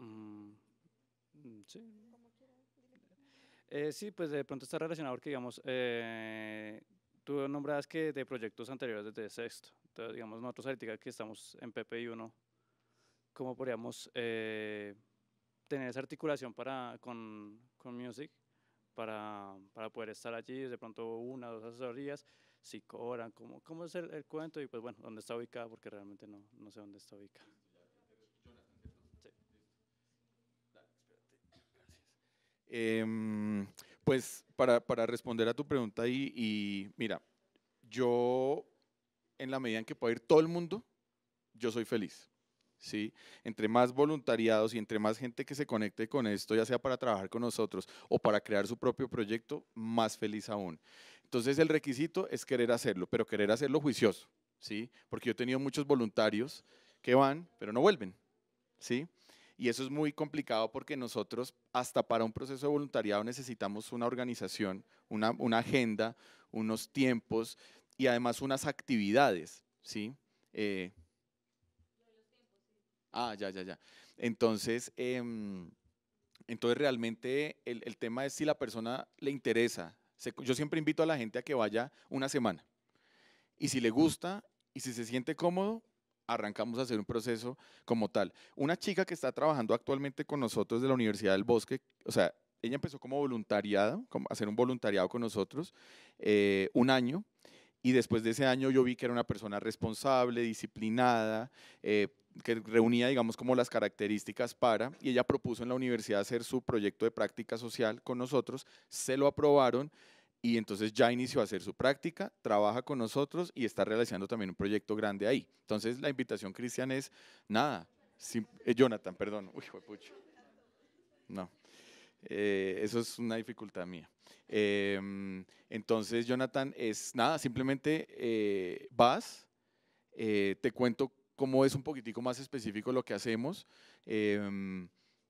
mm, sí. Eh, sí, pues de pronto está relacionado porque, digamos, eh, tú nombradas que de proyectos anteriores desde sexto, digamos, nosotros ahorita que estamos en PP1, ¿cómo podríamos eh, tener esa articulación para, con, con Music para, para, poder estar allí? De pronto una, dos asesorías, si cobran, ¿cómo, cómo es el, cuento? Y pues bueno, ¿dónde está ubicada? Porque realmente no, no sé dónde está ubicada. Eh, pues para, para, responder a tu pregunta y, y mira, yo en la medida en que pueda ir todo el mundo, yo soy feliz. ¿sí? Entre más voluntariados y entre más gente que se conecte con esto, ya sea para trabajar con nosotros o para crear su propio proyecto, más feliz aún. Entonces el requisito es querer hacerlo, pero querer hacerlo juicioso, ¿sí? Porque yo he tenido muchos voluntarios que van, pero no vuelven, ¿sí? Y eso es muy complicado porque nosotros, hasta para un proceso de voluntariado, necesitamos una organización, una agenda, unos tiempos, y además unas actividades, ¿sí? Eh, ah, ya, ya, ya. Entonces, em, entonces realmente el, el, tema es si la persona le interesa. yo siempre invito a la gente a que vaya una semana. Y si le gusta y si se siente cómodo, arrancamos a hacer un proceso como tal. Una chica que está trabajando actualmente con nosotros de la Universidad del Bosque, o sea, ella empezó como voluntariado, como hacer un voluntariado con nosotros, eh, un año, y después de ese año yo vi que era una persona responsable, disciplinada, eh, que reunía, digamos, como las características para, y ella propuso en la universidad hacer su proyecto de práctica social con nosotros, se lo aprobaron y entonces ya inició a hacer su práctica, trabaja con nosotros y está realizando también un proyecto grande ahí. Entonces la invitación, Cristian, es nada, eh, Jonathan, perdón, uy, No, eh, eso es una dificultad mía. Em, entonces, Jonathan, es nada, simplemente eh, vas, eh, te cuento cómo es un poquitico más específico lo que hacemos. Em,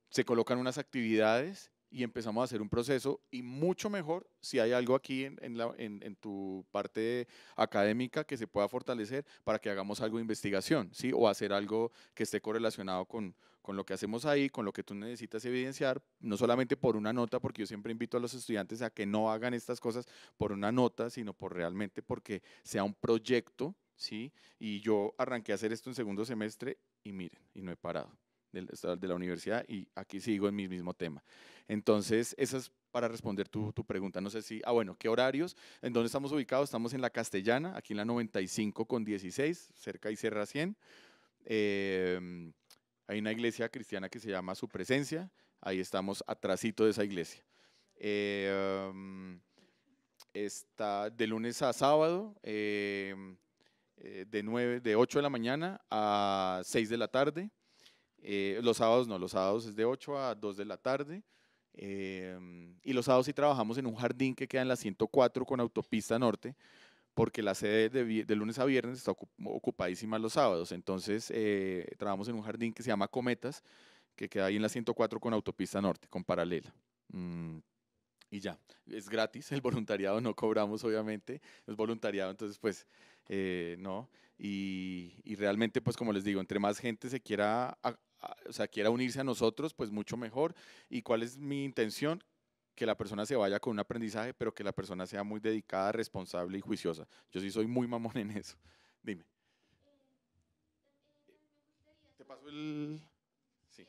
se colocan unas actividades y empezamos a hacer un proceso y mucho mejor si hay algo aquí en, en, tu parte académica que se pueda fortalecer para que hagamos algo de investigación, ¿sí? O hacer algo que esté correlacionado con, con lo que hacemos ahí, con lo que tú necesitas evidenciar, no solamente por una nota, porque yo siempre invito a los estudiantes a que no hagan estas cosas por una nota, sino por realmente porque sea un proyecto, ¿sí? Y yo arranqué a hacer esto en segundo semestre y miren, y no he parado de la universidad y aquí sigo en mi mismo tema. Entonces, eso es para responder tu, pregunta. No sé si, ah, bueno, ¿qué horarios? ¿En dónde estamos ubicados? Estamos en la Castellana, aquí en la 95 con 16, cerca y cierra 100. Eh, em, hay una iglesia cristiana que se llama Su Presencia, ahí estamos atrasito de esa iglesia. Eh, um, está de lunes a sábado, eh, eh, de, 9, de 8 de la mañana a 6 de la tarde. los sábados no, los sábados es de 8 a 2 de la tarde. y los sábados sí trabajamos en un jardín que queda en la 104 con autopista norte porque la sede de, lunes a viernes está ocupadísima los sábados. Entonces, eh, trabajamos en un jardín que se llama Cometas, que queda ahí en la 104 con Autopista Norte, con paralela. Mm, y ya, es gratis, el voluntariado no cobramos, obviamente, es voluntariado, entonces, pues, eh, no. Y, realmente, pues, como les digo, entre más gente se quiera, o sea, quiera unirse a nosotros, pues mucho mejor. ¿Y cuál es mi intención? que la persona se vaya con un aprendizaje, pero que la persona sea muy dedicada, responsable y juiciosa. Yo sí soy muy mamón en eso. Dime. ¿Te paso el...? Sí.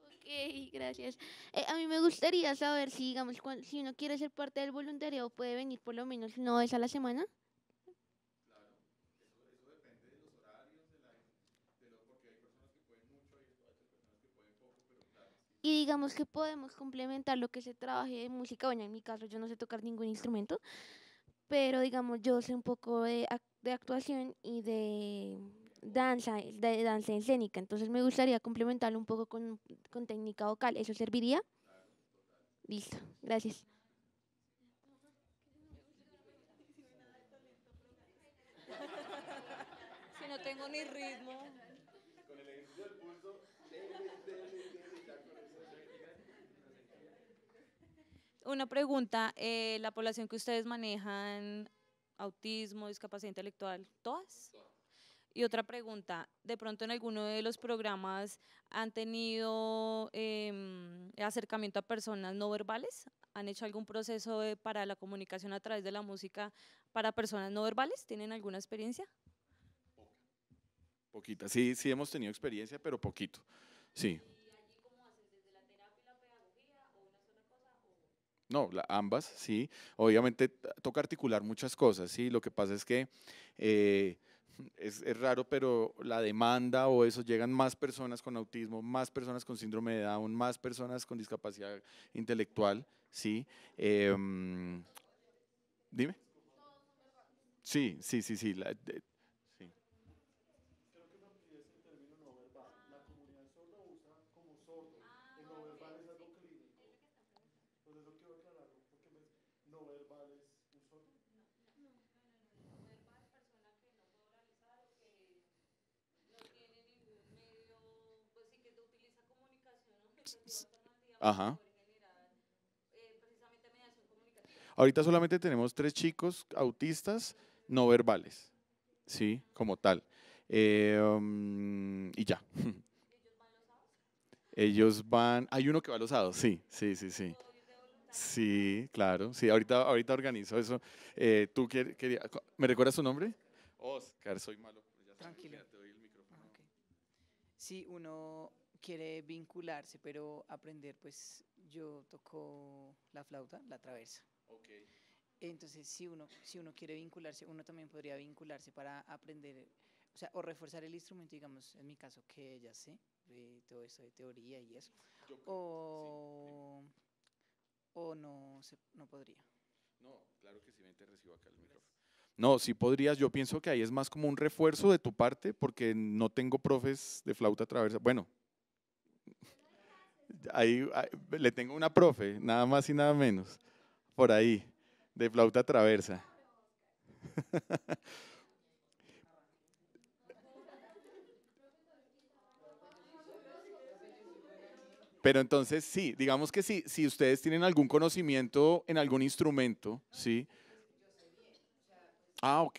Ok, gracias. Eh, a mí me gustaría saber si, digamos, si uno quiere ser parte del voluntariado, ¿puede venir por lo menos una vez a la semana? y digamos que podemos complementar lo que se trabaje de música. Bueno, en mi caso yo no sé tocar ningún instrumento, pero digamos yo sé un poco de, de actuación y de danza, de danza escénica. Entonces me gustaría complementarlo un poco con, con técnica vocal. ¿Eso serviría? Listo, gracias. Si no tengo ni ritmo. una pregunta, eh, la población que ustedes manejan, autismo, discapacidad intelectual, ¿todas? Y otra pregunta, de pronto en alguno de los programas han tenido em, acercamiento a personas no verbales, han hecho algún proceso para la comunicación a través de la música para personas no verbales, ¿tienen alguna experiencia? Poquita, sí, sí hemos tenido experiencia, pero poquito, sí. No, la, ambas, sí. Obviamente toca articular muchas cosas, sí. Lo que pasa es que eh, es, raro, pero la demanda o eso, llegan más personas con autismo, más personas con síndrome de Down, más personas con discapacidad intelectual, sí. Em, dime. Sí, sí, sí, sí. Ajá. Ahorita solamente tenemos tres chicos autistas no verbales, ¿sí? Como tal. Em, y ya. Ellos van, hay uno que va los sábados, sí, sí, sí, sí. Sí, claro, sí, ahorita, ahorita organizo eso. Eh, ¿Tú querías, me recuerdas su nombre? Oscar, soy malo. Ya Tranquilo. Sí, uno, quiere vincularse, pero aprender, pues yo toco la flauta, la traversa. Okay. Entonces, si uno, si uno quiere vincularse, uno también podría vincularse para aprender, o sea, o reforzar el instrumento, digamos, en mi caso, que ya sé, de eh, todo eso de teoría y eso. o, no, podría. No, claro que si me te recibo acá el micrófono. No, si podrías. Yo pienso que ahí es más como un refuerzo de tu parte, porque no tengo profes de flauta traversa. Bueno, ahí, le tengo una profe, nada más y nada menos, por ahí, de flauta traversa. Pero entonces sí, digamos que sí, si ustedes tienen algún conocimiento en algún instrumento, ¿sí? Ah, ok.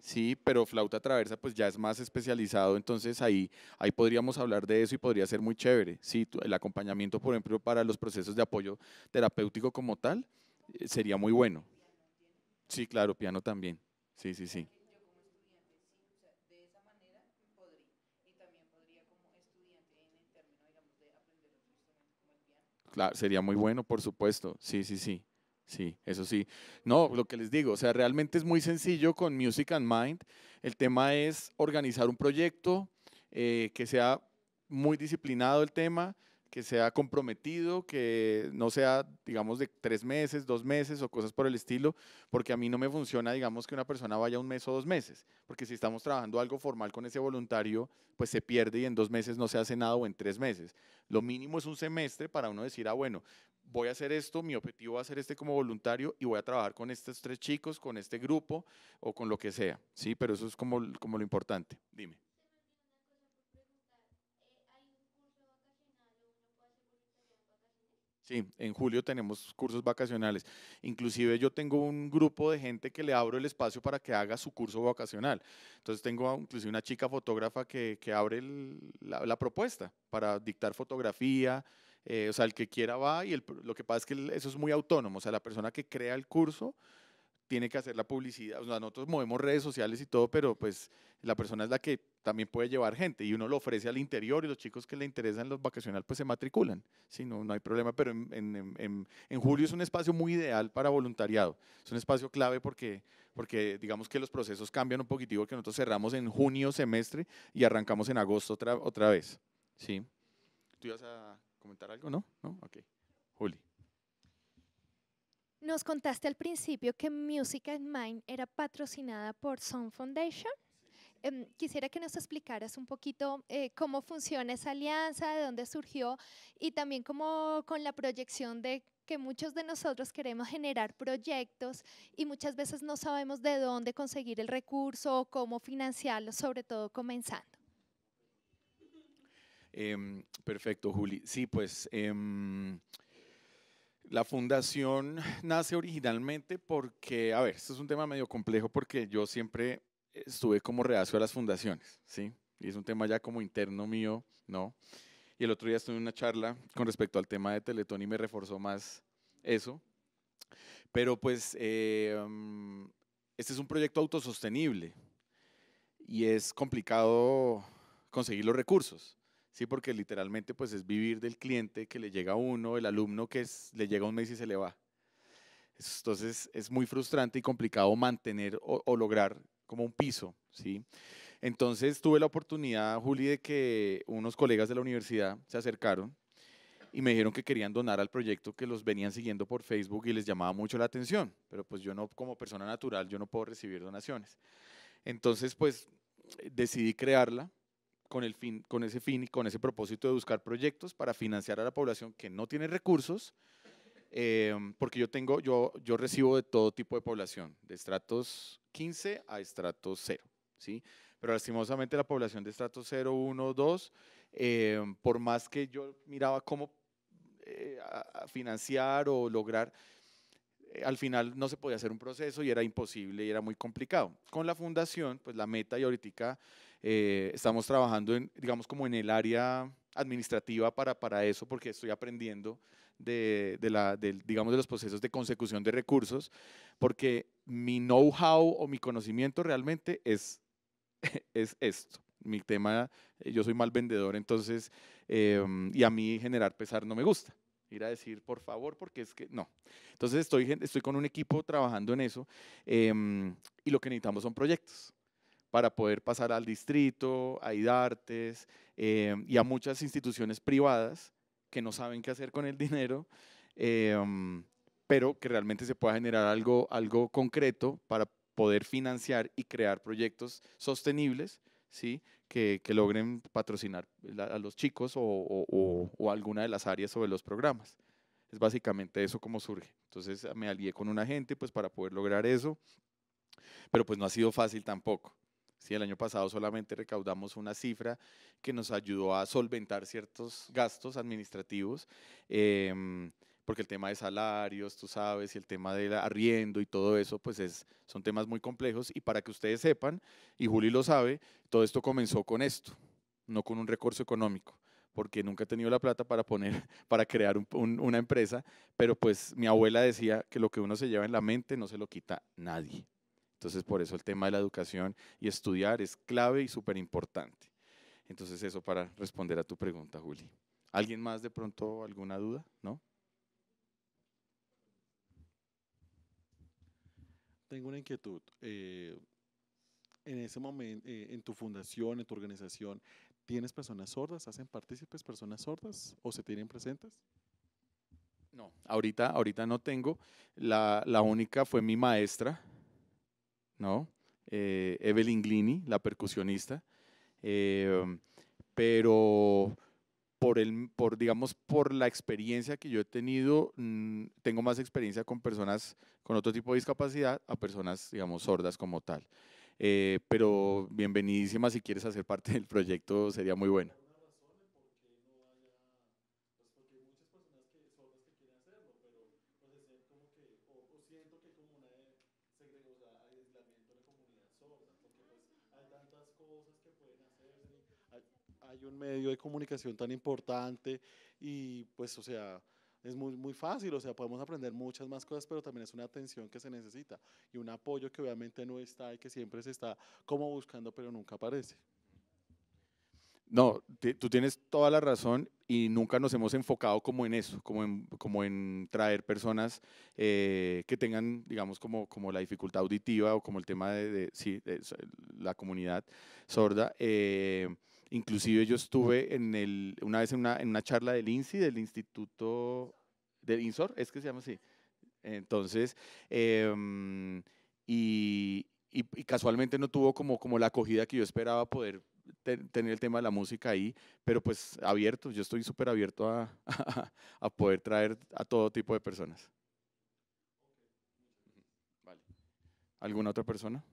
Sí, pero flauta traversa pues ya es más especializado, entonces ahí, ahí podríamos hablar de eso y podría ser muy chévere. Sí, el acompañamiento, por ejemplo, para los procesos de apoyo terapéutico como tal, eh, sería muy bueno. Sí, claro, piano también. Sí, sí, sí. Claro, sería muy bueno, por supuesto. Sí, sí, sí. Sí, eso sí. No, lo que les digo, o sea, realmente es muy sencillo con Music and Mind. El tema es organizar un proyecto eh, que sea muy disciplinado el tema, que sea comprometido, que no sea, digamos, de tres meses, dos meses o cosas por el estilo, porque a mí no me funciona, digamos, que una persona vaya un mes o dos meses, porque si estamos trabajando algo formal con ese voluntario, pues se pierde y en dos meses no se hace nada o en tres meses. Lo mínimo es un semestre para uno decir, ah, bueno, voy a hacer esto, mi objetivo va a ser este como voluntario y voy a trabajar con estos tres chicos, con este grupo o con lo que sea, ¿sí? Pero eso es como, como lo importante. Dime. Sí, en julio tenemos cursos vacacionales. Inclusive yo tengo un grupo de gente que le abro el espacio para que haga su curso vacacional. Entonces tengo inclusive una chica fotógrafa que, que abre la, la propuesta para dictar fotografía, eh, o sea, el que quiera va y lo que pasa es que eso es muy autónomo. O sea, la persona que crea el curso tiene que hacer la publicidad. nosotros movemos redes sociales y todo, pero pues la persona es la que también puede llevar gente y uno lo ofrece al interior y los chicos que le interesan los vacacional pues se matriculan. Sí, no, no hay problema, pero en, en, en, julio es un espacio muy ideal para voluntariado. Es un espacio clave porque, porque digamos que los procesos cambian un poquitivo, que nosotros cerramos en junio semestre y arrancamos en agosto otra, otra vez. Sí. ¿Tú ibas a comentar algo? ¿No? ¿No? Ok. Juli. Nos contaste al principio que Music and Mind era patrocinada por Sound Foundation. Em, quisiera que nos explicaras un poquito eh, cómo funciona esa alianza, de dónde surgió y también cómo con la proyección de que muchos de nosotros queremos generar proyectos y muchas veces no sabemos de dónde conseguir el recurso o cómo financiarlo, sobre todo comenzando. Em, perfecto, Juli. Sí, pues em, la fundación nace originalmente porque, a ver, esto es un tema medio complejo porque yo siempre estuve como reacio a las fundaciones, ¿sí? Y es un tema ya como interno mío, ¿no? Y el otro día estuve en una charla con respecto al tema de Teletón y me reforzó más eso. Pero pues em, este es un proyecto autosostenible y es complicado conseguir los recursos. Sí, porque literalmente pues es vivir del cliente que le llega a uno, el alumno que le llega un mes y se le va. Entonces es muy frustrante y complicado mantener o, lograr como un piso, ¿sí? Entonces tuve la oportunidad, Juli, de que unos colegas de la universidad se acercaron y me dijeron que querían donar al proyecto que los venían siguiendo por Facebook y les llamaba mucho la atención, pero pues yo no, como persona natural, yo no puedo recibir donaciones. Entonces, pues decidí crearla con, el fin, con ese fin y con ese propósito de buscar proyectos para financiar a la población que no tiene recursos, em, porque yo, tengo, yo, yo recibo de todo tipo de población, de estratos 15 a estratos 0, ¿sí? pero lastimosamente la población de estratos 0, em, 1, 2, por más que yo miraba cómo eh, financiar o lograr, eh, al final no se podía hacer un proceso y era imposible y era muy complicado. Con la fundación, pues la meta y ahorita eh, estamos trabajando, en, digamos, como en el área administrativa para, para eso, porque estoy aprendiendo de, de, la, digamos, de los procesos de consecución de recursos, porque mi know-how o mi conocimiento realmente es, es esto. Mi tema, eh, yo soy mal vendedor, entonces, em, y a mí generar pesar no me gusta ir a decir por favor, porque es que no. Entonces estoy, estoy con un equipo trabajando en eso em, y lo que necesitamos son proyectos para poder pasar al distrito, a IDARTES em, y a muchas instituciones privadas que no saben qué hacer con el dinero, em, pero que realmente se pueda generar algo, algo concreto para poder financiar y crear proyectos sostenibles ¿sí? que, logren patrocinar a los chicos o, alguna de las áreas sobre los programas. Es básicamente eso como surge. Entonces me alié con una gente pues, para poder lograr eso, pero pues no ha sido fácil tampoco. ¿sí? El año pasado solamente recaudamos una cifra que nos ayudó a solventar ciertos gastos administrativos. Em, porque el tema de salarios, tú sabes, y el tema del arriendo y todo eso, pues es, son temas muy complejos. Y para que ustedes sepan, y Juli lo sabe, todo esto comenzó con esto, no con un recurso económico, porque nunca he tenido la plata para poner, para crear una empresa, pero pues mi abuela decía que lo que uno se lleva en la mente no se lo quita nadie. Entonces, por eso el tema de la educación y estudiar es clave y súper importante. Entonces, eso para responder a tu pregunta, Juli. ¿Alguien más de pronto alguna duda? ¿No? Tengo una inquietud. Eh, en ese momento, eh, en tu fundación, en tu organización, ¿tienes personas sordas? ¿Hacen partícipes personas sordas o se tienen presentes? No, ahorita, ahorita no tengo. La, la única fue mi maestra, ¿no? Eh, Evelyn Glini, la percusionista, em, pero por, el, por, digamos, por la experiencia que yo he tenido, mm, tengo más experiencia con personas con otro tipo de discapacidad a personas, digamos, sordas como tal. Eh, pero bienvenidísima si quieres hacer parte del proyecto, sería muy bueno. de comunicación tan importante y pues, o sea, es muy, muy fácil, o sea, podemos aprender muchas más cosas, pero también es una atención que se necesita y un apoyo que obviamente no está y que siempre se está como buscando, pero nunca aparece. No, tú tienes toda la razón y nunca nos hemos enfocado como en eso, como en, como en traer personas eh, que tengan, digamos, como, como la dificultad auditiva o como el tema de, sí, la comunidad sorda. Eh, Inclusive yo estuve en el, una vez en una, en una charla del INSI, del Instituto, del INSOR, es que se llama así. Entonces, em, y, y, casualmente no tuvo como, como la acogida que yo esperaba poder tener el tema de la música ahí, pero pues abierto, yo estoy súper abierto a, a, a poder traer a todo tipo de personas. ¿Alguna otra persona?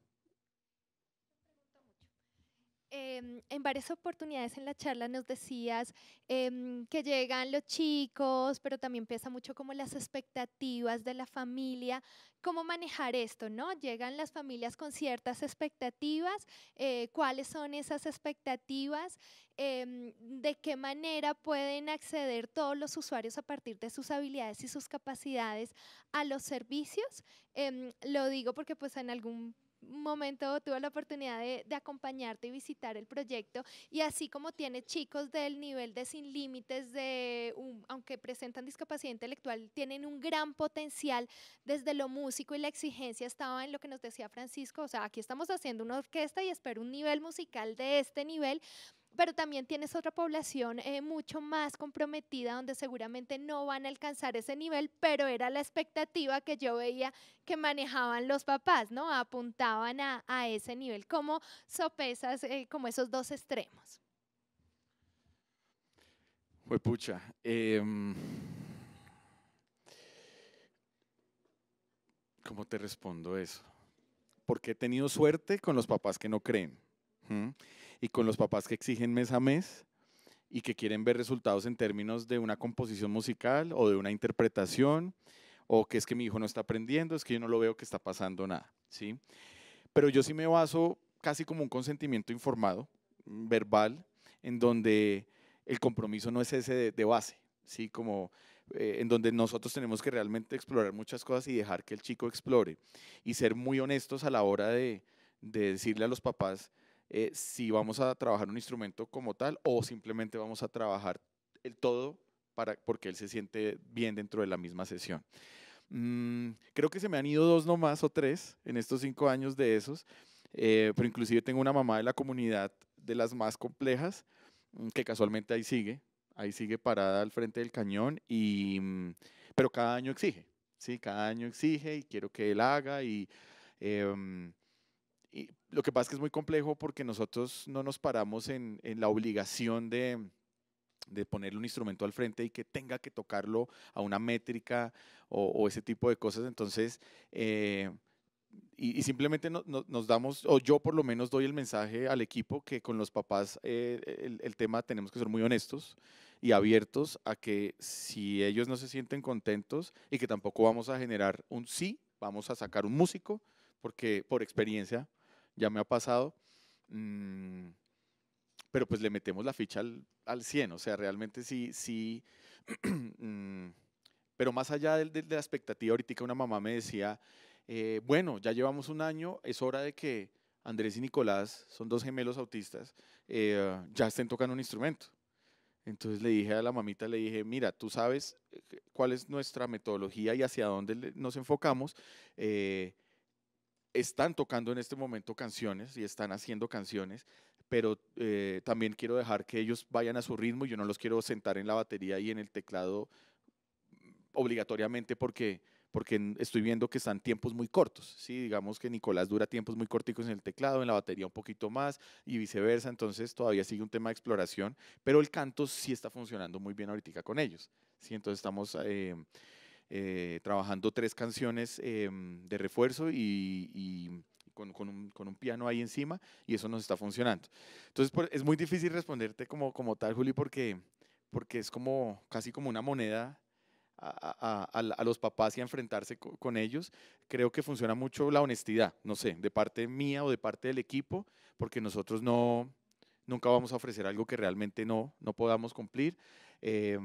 Em, en varias oportunidades en la charla nos decías em, que llegan los chicos, pero también pesa mucho como las expectativas de la familia. ¿Cómo manejar esto? ¿no? Llegan las familias con ciertas expectativas. Eh, ¿Cuáles son esas expectativas? Em, ¿De qué manera pueden acceder todos los usuarios a partir de sus habilidades y sus capacidades a los servicios? lo digo porque pues en algún momento tuve la oportunidad de, acompañarte y visitar el proyecto y así como tiene chicos del nivel de sin límites, de aunque presentan discapacidad intelectual, tienen un gran potencial desde lo músico y la exigencia estaba en lo que nos decía Francisco, o sea, aquí estamos haciendo una orquesta y espero un nivel musical de este nivel pero también tienes otra población eh, mucho más comprometida donde seguramente no van a alcanzar ese nivel, pero era la expectativa que yo veía que manejaban los papás, ¿no? Apuntaban a, ese nivel. ¿Cómo sopesas eh, como esos dos extremos? Fue pucha, em, ¿cómo te respondo eso? Porque he tenido suerte con los papás que no creen y con los papás que exigen mes a mes y que quieren ver resultados en términos de una composición musical o de una interpretación o que es que mi hijo no está aprendiendo, es que yo no lo veo que está pasando nada, ¿sí? Pero yo sí me baso casi como un consentimiento informado, mm, verbal, en donde el compromiso no es ese de, base, ¿sí? Como eh, en donde nosotros tenemos que realmente explorar muchas cosas y dejar que el chico explore y ser muy honestos a la hora de, de decirle a los papás, eh, si vamos a trabajar un instrumento como tal o simplemente vamos a trabajar el todo para, porque él se siente bien dentro de la misma sesión. Mm, creo que se me han ido dos nomás o tres en estos cinco años de esos, eh, pero inclusive tengo una mamá de la comunidad de las más complejas mm, que casualmente ahí sigue, ahí sigue parada al frente del cañón, y, mm, pero cada año exige, ¿sí? Cada año exige y quiero que él haga y... Em, lo que pasa es que es muy complejo porque nosotros no nos paramos en, la obligación de, ponerle un instrumento al frente y que tenga que tocarlo a una métrica o, ese tipo de cosas. Entonces, eh, y, simplemente nos damos, o yo por lo menos doy el mensaje al equipo que con los papás eh, el, el, tema tenemos que ser muy honestos y abiertos a que si ellos no se sienten contentos y que tampoco vamos a generar un sí, vamos a sacar un músico, porque por experiencia ya me ha pasado. Mm, pero pues le metemos la ficha al, 100, o sea, realmente sí, sí. Mm, pero más allá de, la expectativa, ahorita una mamá me decía, eh, bueno, ya llevamos un año, es hora de que Andrés y Nicolás, son dos gemelos autistas, eh, ya estén tocando un instrumento. Entonces le dije a la mamita, le dije, mira, tú sabes eh, cuál es nuestra metodología y hacia dónde nos enfocamos están tocando en este momento canciones y están haciendo canciones, pero eh, también quiero dejar que ellos vayan a su ritmo. Yo no los quiero sentar en la batería y en el teclado obligatoriamente porque, porque estoy viendo que están tiempos muy cortos. ¿sí? Digamos que Nicolás dura tiempos muy corticos en el teclado, en la batería un poquito más y viceversa. Entonces todavía sigue un tema de exploración, pero el canto sí está funcionando muy bien ahorita con ellos. ¿sí? Entonces estamos... Eh, eh, trabajando tres canciones em, de refuerzo y, con, un, piano ahí encima y eso nos está funcionando. Entonces es muy difícil responderte como, tal, Juli, porque, porque es como casi como una moneda a, los papás y a enfrentarse con, ellos. Creo que funciona mucho la honestidad, no sé, de parte mía o de parte del equipo, porque nosotros no, nunca vamos a ofrecer algo que realmente no, no podamos cumplir. Eh,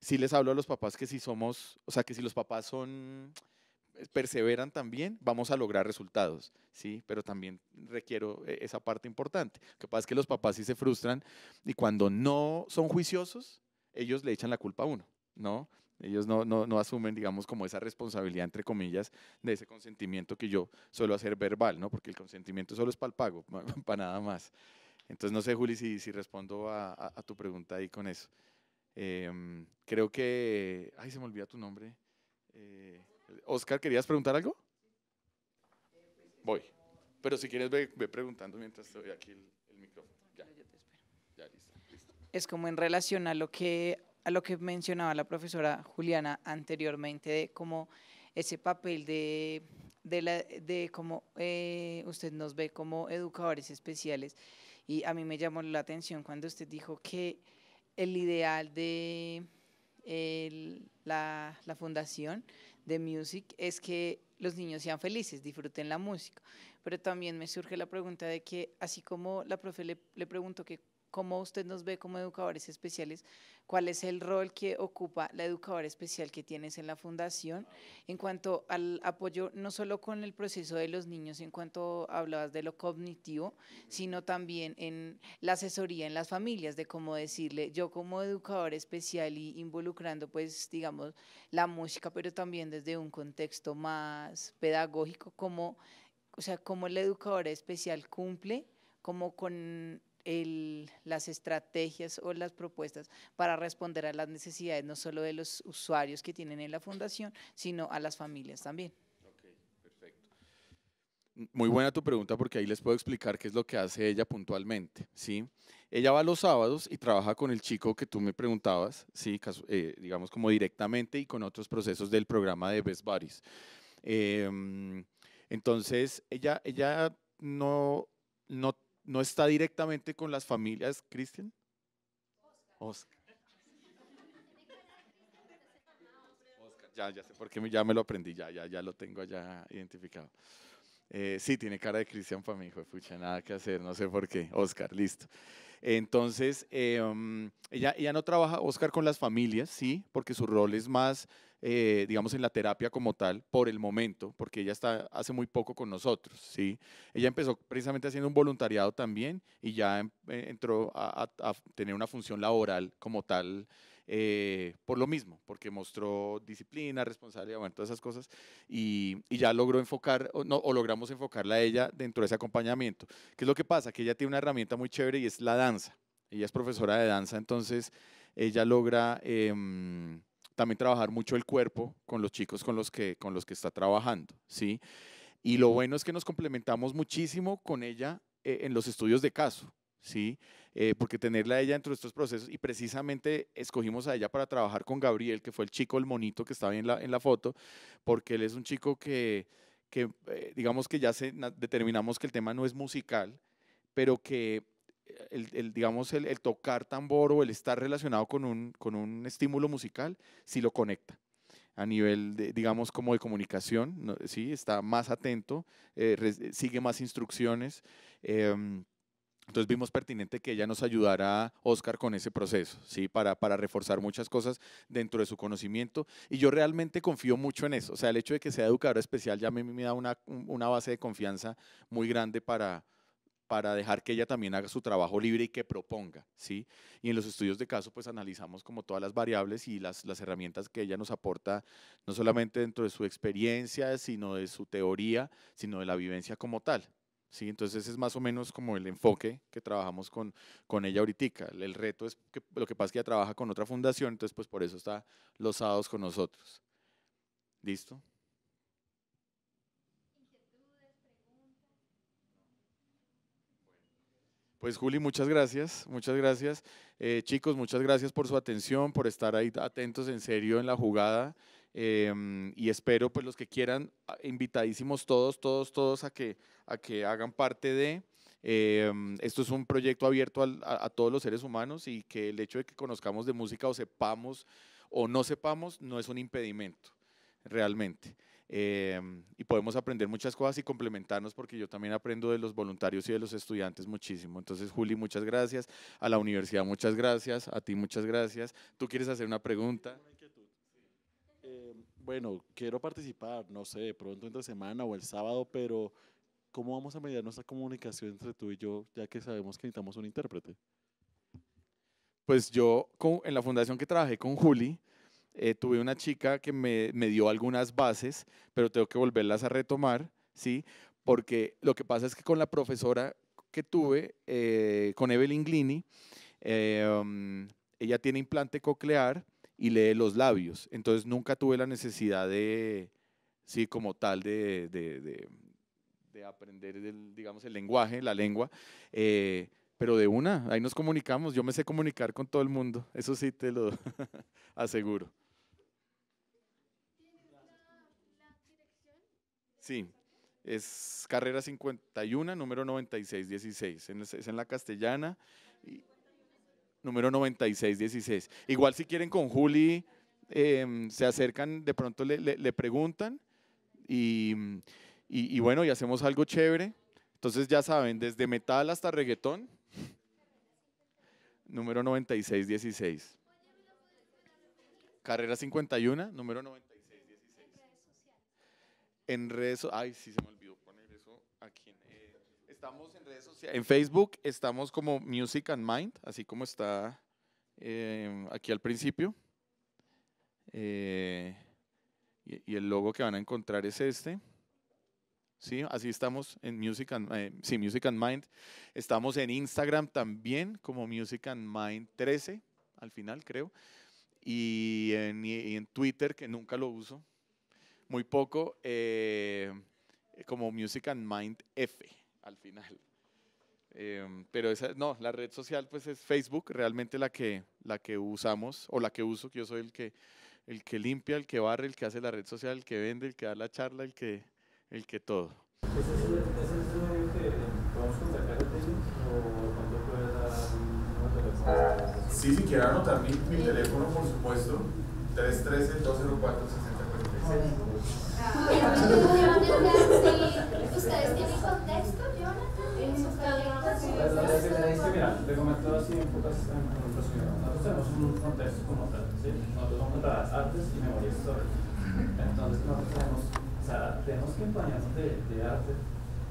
sí les hablo a los papás que si somos, o sea, que si los papás son eh, perseveran también, vamos a lograr resultados, ¿sí? Pero también requiero e-, esa parte importante. Lo que pasa es que los papás sí se frustran y cuando no son juiciosos, ellos le echan la culpa a uno, ¿no? Ellos no, no, no, asumen, digamos, como esa responsabilidad, entre comillas, de ese consentimiento que yo suelo hacer verbal, ¿no? Porque el consentimiento solo es para el pago, para nada más. Entonces, no sé, Juli, si, si respondo a, a tu pregunta ahí con eso. Em, creo que. Ay, se me olvida tu nombre. Eh, Oscar, ¿querías preguntar algo? Voy. Pero si quieres, ve, ve preguntando mientras estoy aquí el, micrófono. Ya. Ya, listo, listo. Es como en relación a lo que a lo que mencionaba la profesora Juliana anteriormente de cómo ese papel de, de, la, de cómo eh, usted nos ve como educadores especiales. Y a mí me llamó la atención cuando usted dijo que el ideal de la, fundación de Music es que los niños sean felices, disfruten la música. Pero también me surge la pregunta de que, así como la profe le, pregunto preguntó que cómo usted nos ve como educadores especiales, cuál es el rol que ocupa la educadora especial que tienes en la fundación en cuanto al apoyo, no solo con el proceso de los niños, en cuanto hablabas de lo cognitivo, sino también en la asesoría en las familias, de cómo decirle, yo como educadora especial y involucrando, pues, digamos, la música, pero también desde un contexto más pedagógico, como, o sea, cómo la educadora especial cumple como con las estrategias o las propuestas para responder a las necesidades no solo de los usuarios que tienen en la fundación, sino a las familias también. Muy buena tu pregunta porque ahí les puedo explicar qué es lo que hace ella puntualmente, ¿sí? Ella va los sábados y trabaja con el chico que tú me preguntabas, ¿sí? Eh, digamos como directamente y con otros procesos del programa de Best Buddies. Em, entonces, ella, ella no, no no está directamente con las familias, Cristian. Oscar. Oscar. Ya, ya sé porque qué ya me lo aprendí, ya, ya, ya lo tengo ya identificado. Eh, sí, tiene cara de Cristian para mi hijo pucha, nada que hacer, no sé por qué. Oscar, listo. Entonces, em, ella, ya no trabaja, Oscar, con las familias, sí, porque su rol es más, eh, digamos, en la terapia como tal, por el momento, porque ella está hace muy poco con nosotros, sí. Ella empezó precisamente haciendo un voluntariado también y ya em, eh, entró a, a tener una función laboral como tal eh, por lo mismo, porque mostró disciplina, responsabilidad, bueno, todas esas cosas, y, ya logró enfocar, o, logramos enfocarla a ella dentro de ese acompañamiento. ¿Qué es lo que pasa? Que ella tiene una herramienta muy chévere y es la danza. Ella es profesora de danza, entonces ella logra em, también trabajar mucho el cuerpo con los chicos con los que, está trabajando, ¿sí? Y lo bueno es que nos complementamos muchísimo con ella eh, en los estudios de caso. ¿sí? Eh, porque tenerla a ella dentro de estos procesos, y precisamente escogimos a ella para trabajar con Gabriel, que fue el chico, el monito que estaba en la, en la foto, porque él es un chico que, eh, digamos que ya se, determinamos que el tema no es musical, pero que el, digamos, el, tocar tambor o el estar relacionado con un, con un estímulo musical, sí lo conecta a nivel, digamos, como de comunicación, sí, está más atento, eh, sigue más instrucciones. Em, entonces vimos pertinente que ella nos ayudara, Oscar, con ese proceso, ¿sí? Para, reforzar muchas cosas dentro de su conocimiento. Y yo realmente confío mucho en eso. O sea, el hecho de que sea educadora especial ya me, me da una, base de confianza muy grande para, dejar que ella también haga su trabajo libre y que proponga, ¿sí? Y en los estudios de caso, pues analizamos como todas las variables y las herramientas que ella nos aporta, no solamente dentro de su experiencia, sino de su teoría, sino de la vivencia como tal. ¿sí? Entonces es más o menos como el enfoque que trabajamos con, con ella ahorita. El, reto es que lo que pasa es que ella trabaja con otra fundación, entonces pues por eso está los con nosotros. ¿Listo? Pues Juli, muchas gracias, muchas gracias. Eh, chicos, muchas gracias por su atención, por estar ahí atentos en serio en la jugada. Eh, y espero, pues los que quieran, invitadísimos todos, todos, todos a que a que hagan parte de... Em, esto es un proyecto abierto a, todos los seres humanos y que el hecho de que conozcamos de música o sepamos o no sepamos no es un impedimento, realmente. Em, y podemos aprender muchas cosas y complementarnos porque yo también aprendo de los voluntarios y de los estudiantes muchísimo. Entonces, Juli, muchas gracias. A la universidad, muchas gracias. A ti, muchas gracias. ¿Tú quieres hacer una pregunta? Em, bueno, quiero participar, no sé, de pronto la semana o el sábado, pero ¿cómo vamos a mediar nuestra comunicación entre tú y yo, ya que sabemos que necesitamos un intérprete? Pues yo, en la fundación que trabajé con Juli, eh, tuve una chica que me, dio algunas bases, pero tengo que volverlas a retomar, ¿sí? Porque lo que pasa es que con la profesora que tuve, eh, con Evelyn Glini, em, ella tiene implante coclear y lee los labios, entonces nunca tuve la necesidad de, sí, como tal, de, aprender, el, digamos, el lenguaje, la lengua. Eh, pero de una, ahí nos comunicamos. Yo me sé comunicar con todo el mundo. Eso sí te lo aseguro. Sí, es carrera 51, número 9616. Es en la castellana, y, número 9616. Igual si quieren con Juli, em, se acercan, de pronto le, le preguntan y y, mm. bueno, y hacemos algo chévere. Entonces ya saben, desde metal hasta reggaetón, número 9616. Carrera 51, número 9616. En redes sociales. Ay, sí, se me olvidó poner eso aquí. Eh, estamos en redes sociales. En Facebook estamos como Music and Mind, así como está em, aquí al principio. Eh, y el logo que van a encontrar es este. ¿sí? Así estamos en Music and, eh, sí, Music and Mind. Estamos en Instagram también como Music and Mind 13, al final creo. Y en, Twitter, que nunca lo uso, muy poco, eh, como Music and Mind F, al final. Em, pero esa, no, la red social pues es Facebook, realmente la que, la que usamos o la que uso, que yo soy el que, el que limpia, el que barre, el que hace la red social, el que vende, el que da la charla, el que el que todo. ¿Ese es, ese es que podemos contactar a o cuando puedes dar teléfono? Sí, si quieren anotar mi, teléfono, por supuesto, 313-204-6046. ¿Ustedes tienen contexto, Jonathan? Mira, te comento así en pocas Nosotros tenemos un contexto como tal, ¿sí? Nosotros a las artes y memorias históricas. Entonces, nosotros tenemos sea, tenemos que empañarnos de, arte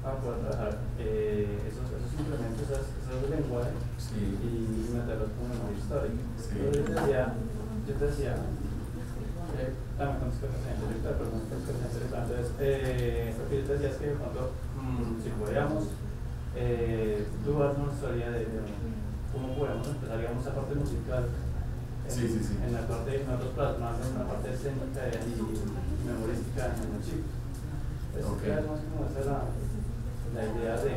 para poder trabajar eh, esos, esos implementos, esos, lenguajes y, meterlos como memoria histórica. yo te decía, yo te decía, también eh, con intelectual, pero con intelectual, entonces, eh, que yo te decía que mm, si podíamos, eh, tú vas una historia de, de cómo podemos empezar, digamos, esa parte musical sí, sí, sí. en, la parte de nosotros plasmando en la parte escénica y memorística en el chip. Es okay. es más como esa la, la idea de,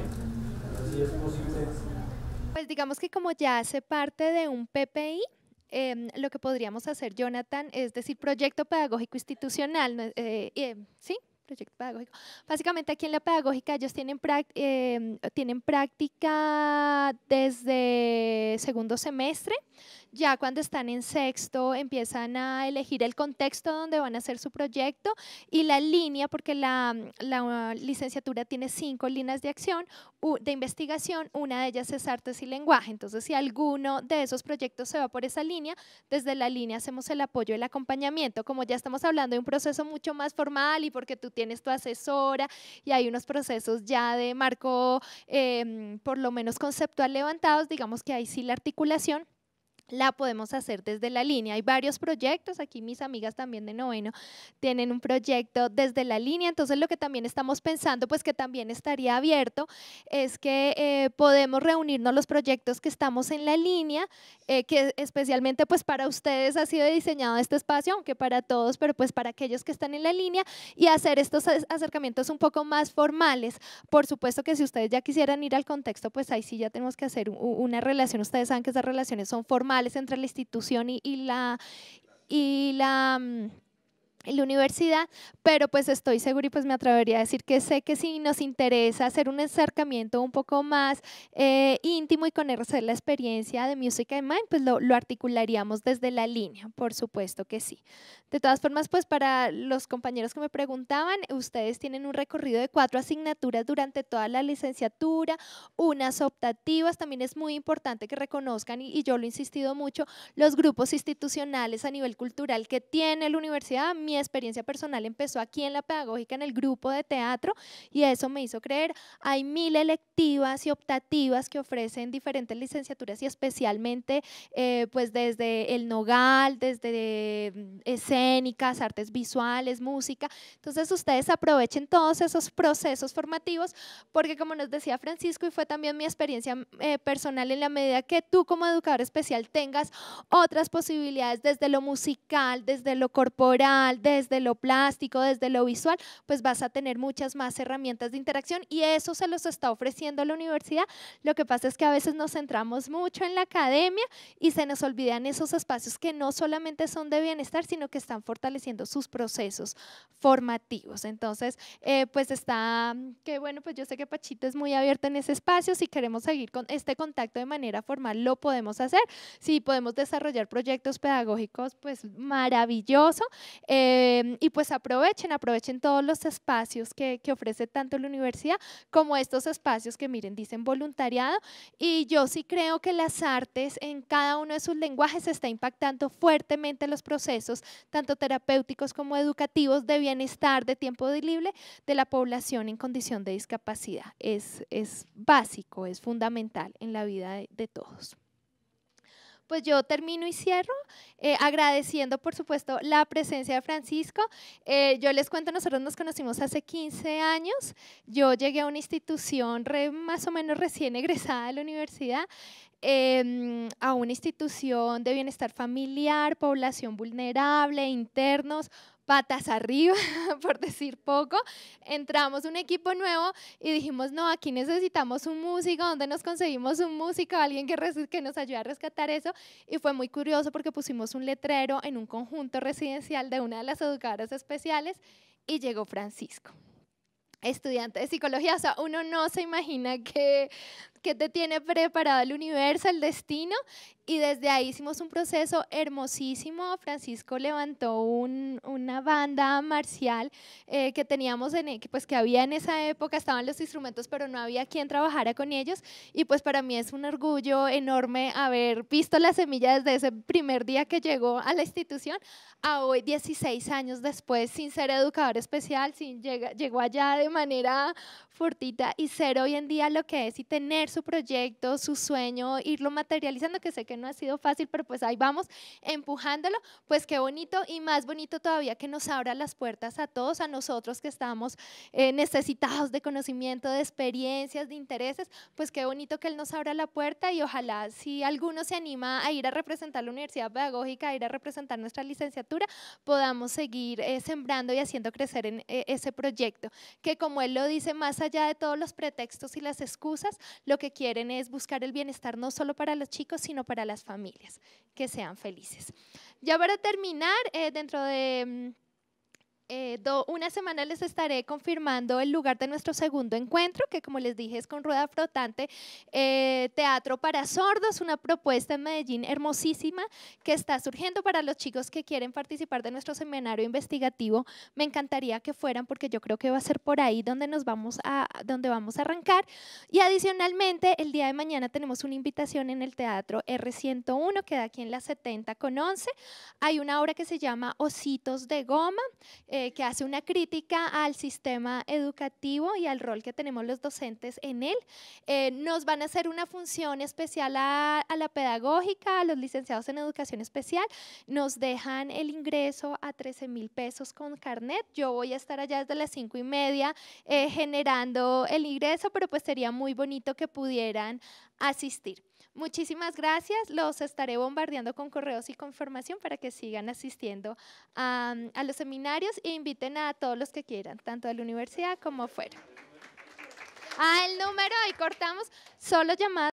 si es posible. Pues digamos que como ya hace parte de un PPI, eh, em, lo que podríamos hacer, Jonathan, es decir, proyecto pedagógico institucional, eh, eh, ¿sí? Proyecto pedagógico. Básicamente aquí en la pedagógica ellos tienen, em, tienen práctica desde segundo semestre, ya cuando están en sexto empiezan a elegir el contexto donde van a hacer su proyecto y la línea, porque la, licenciatura tiene cinco líneas de acción, de investigación, una de ellas es artes y lenguaje. Entonces, si alguno de esos proyectos se va por esa línea, desde la línea hacemos el apoyo, y el acompañamiento, como ya estamos hablando de un proceso mucho más formal y porque tú tienes tu asesora y hay unos procesos ya de marco, em, por lo menos conceptual levantados, digamos que ahí sí la articulación la podemos hacer desde la línea. Hay varios proyectos, aquí mis amigas también de noveno tienen un proyecto desde la línea, entonces lo que también estamos pensando, pues que también estaría abierto, es que eh, podemos reunirnos los proyectos que estamos en la línea, eh, que especialmente pues para ustedes ha sido diseñado este espacio, aunque para todos, pero pues para aquellos que están en la línea y hacer estos acercamientos un poco más formales. Por supuesto que si ustedes ya quisieran ir al contexto, pues ahí sí ya tenemos que hacer una relación, ustedes saben que esas relaciones son formales entre la institución y la... Y la mm, la universidad, pero pues estoy segura y pues me atrevería a decir que sé que si nos interesa hacer un acercamiento un poco más eh, íntimo y conocer la experiencia de Music and Mind, pues lo, articularíamos desde la línea, por supuesto que sí. De todas formas, pues para los compañeros que me preguntaban, ustedes tienen un recorrido de cuatro asignaturas durante toda la licenciatura, unas optativas, también es muy importante que reconozcan, y, y yo lo he insistido mucho, los grupos institucionales a nivel cultural que tiene la universidad, mi experiencia personal empezó aquí en la pedagógica, en el grupo de teatro, y eso me hizo creer. Hay mil electivas y optativas que ofrecen diferentes licenciaturas y especialmente eh, pues desde el nogal, desde mm, escénicas, artes visuales, música. Entonces ustedes aprovechen todos esos procesos formativos porque como nos decía Francisco y fue también mi experiencia mm, eh, personal en la medida que tú como educador especial tengas otras posibilidades desde lo musical, desde lo corporal, desde lo plástico, desde lo visual, pues vas a tener muchas más herramientas de interacción y eso se los está ofreciendo la universidad. Lo que pasa es que a veces nos centramos mucho en la academia y se nos olvidan esos espacios que no solamente son de bienestar, sino que están fortaleciendo sus procesos formativos. Entonces, eh, pues está, que bueno, pues yo sé que Pachito es muy abierto en ese espacio, si queremos seguir con este contacto de manera formal, lo podemos hacer, si podemos desarrollar proyectos pedagógicos, pues maravilloso. Eh, Em, y pues aprovechen, aprovechen todos los espacios que, ofrece tanto la universidad como estos espacios que miren, dicen voluntariado. Y yo sí creo que las artes en cada uno de sus lenguajes está impactando fuertemente los procesos, tanto terapéuticos como educativos, de bienestar, de tiempo libre, de la población en condición de discapacidad. Es, básico, es fundamental en la vida de todos pues yo termino y cierro eh, agradeciendo, por supuesto, la presencia de Francisco. Eh, yo les cuento, nosotros nos conocimos hace 15 años. Yo llegué a una institución más o menos recién egresada de la universidad. Em, a una institución de bienestar familiar, población vulnerable, internos, patas arriba, por decir poco, entramos un equipo nuevo y dijimos, no, aquí necesitamos un músico, ¿dónde nos conseguimos un músico? Alguien que, nos ayude a rescatar eso. Y fue muy curioso porque pusimos un letrero en un conjunto residencial de una de las educadoras especiales y llegó Francisco estudiante de psicología, o sea, uno no se imagina que que te tiene preparado el universo, el destino. Y desde ahí hicimos un proceso hermosísimo. Francisco levantó una banda marcial eh, que teníamos, en, e, pues que había en esa época, estaban los instrumentos, pero no había quien trabajara con ellos. Y pues para mí es un orgullo enorme haber visto la semilla desde ese primer día que llegó a la institución a hoy, 16 años después, sin ser educador especial, sin llegó allá de manera fortita y ser hoy en día lo que es y tener su proyecto, su sueño, irlo materializando, que sé que no ha sido fácil, pero pues ahí vamos empujándolo, pues qué bonito y más bonito todavía que nos abra las puertas a todos, a nosotros que estamos eh, necesitados de conocimiento, de experiencias, de intereses, pues qué bonito que él nos abra la puerta y ojalá si alguno se anima a ir a representar la Universidad Pedagógica, a ir a representar nuestra licenciatura, podamos seguir eh, sembrando y haciendo crecer en eh, ese proyecto, que como él lo dice, más allá de todos los pretextos y las excusas, lo que quieren es buscar el bienestar no solo para los chicos, sino para las familias, que sean felices. Ya para terminar, eh, dentro de mm, eh, una semana les estaré confirmando el lugar de nuestro segundo encuentro, que como les dije es con Rueda Frotante eh, Teatro para Sordos, una propuesta en Medellín hermosísima que está surgiendo para los chicos que quieren participar de nuestro seminario investigativo. Me encantaría que fueran porque yo creo que va a ser por ahí donde nos vamos a, donde vamos a arrancar. Y adicionalmente, el día de mañana tenemos una invitación en el Teatro R101, que da aquí en la 70 con 11. Hay una obra que se llama Ositos de Goma que hace una crítica al sistema educativo y al rol que tenemos los docentes en él. Eh, nos van a hacer una función especial a, la pedagógica, a los licenciados en educación especial. Nos dejan el ingreso a 13 mil pesos con carnet. Yo voy a estar allá desde las 5 y media eh, generando el ingreso, pero pues sería muy bonito que pudieran asistir. Muchísimas gracias. Los estaré bombardeando con correos y con formación para que sigan asistiendo mm, a, los seminarios e inviten a todos los que quieran, tanto de la universidad como fuera. Ah, el número y cortamos. Solo llamadas.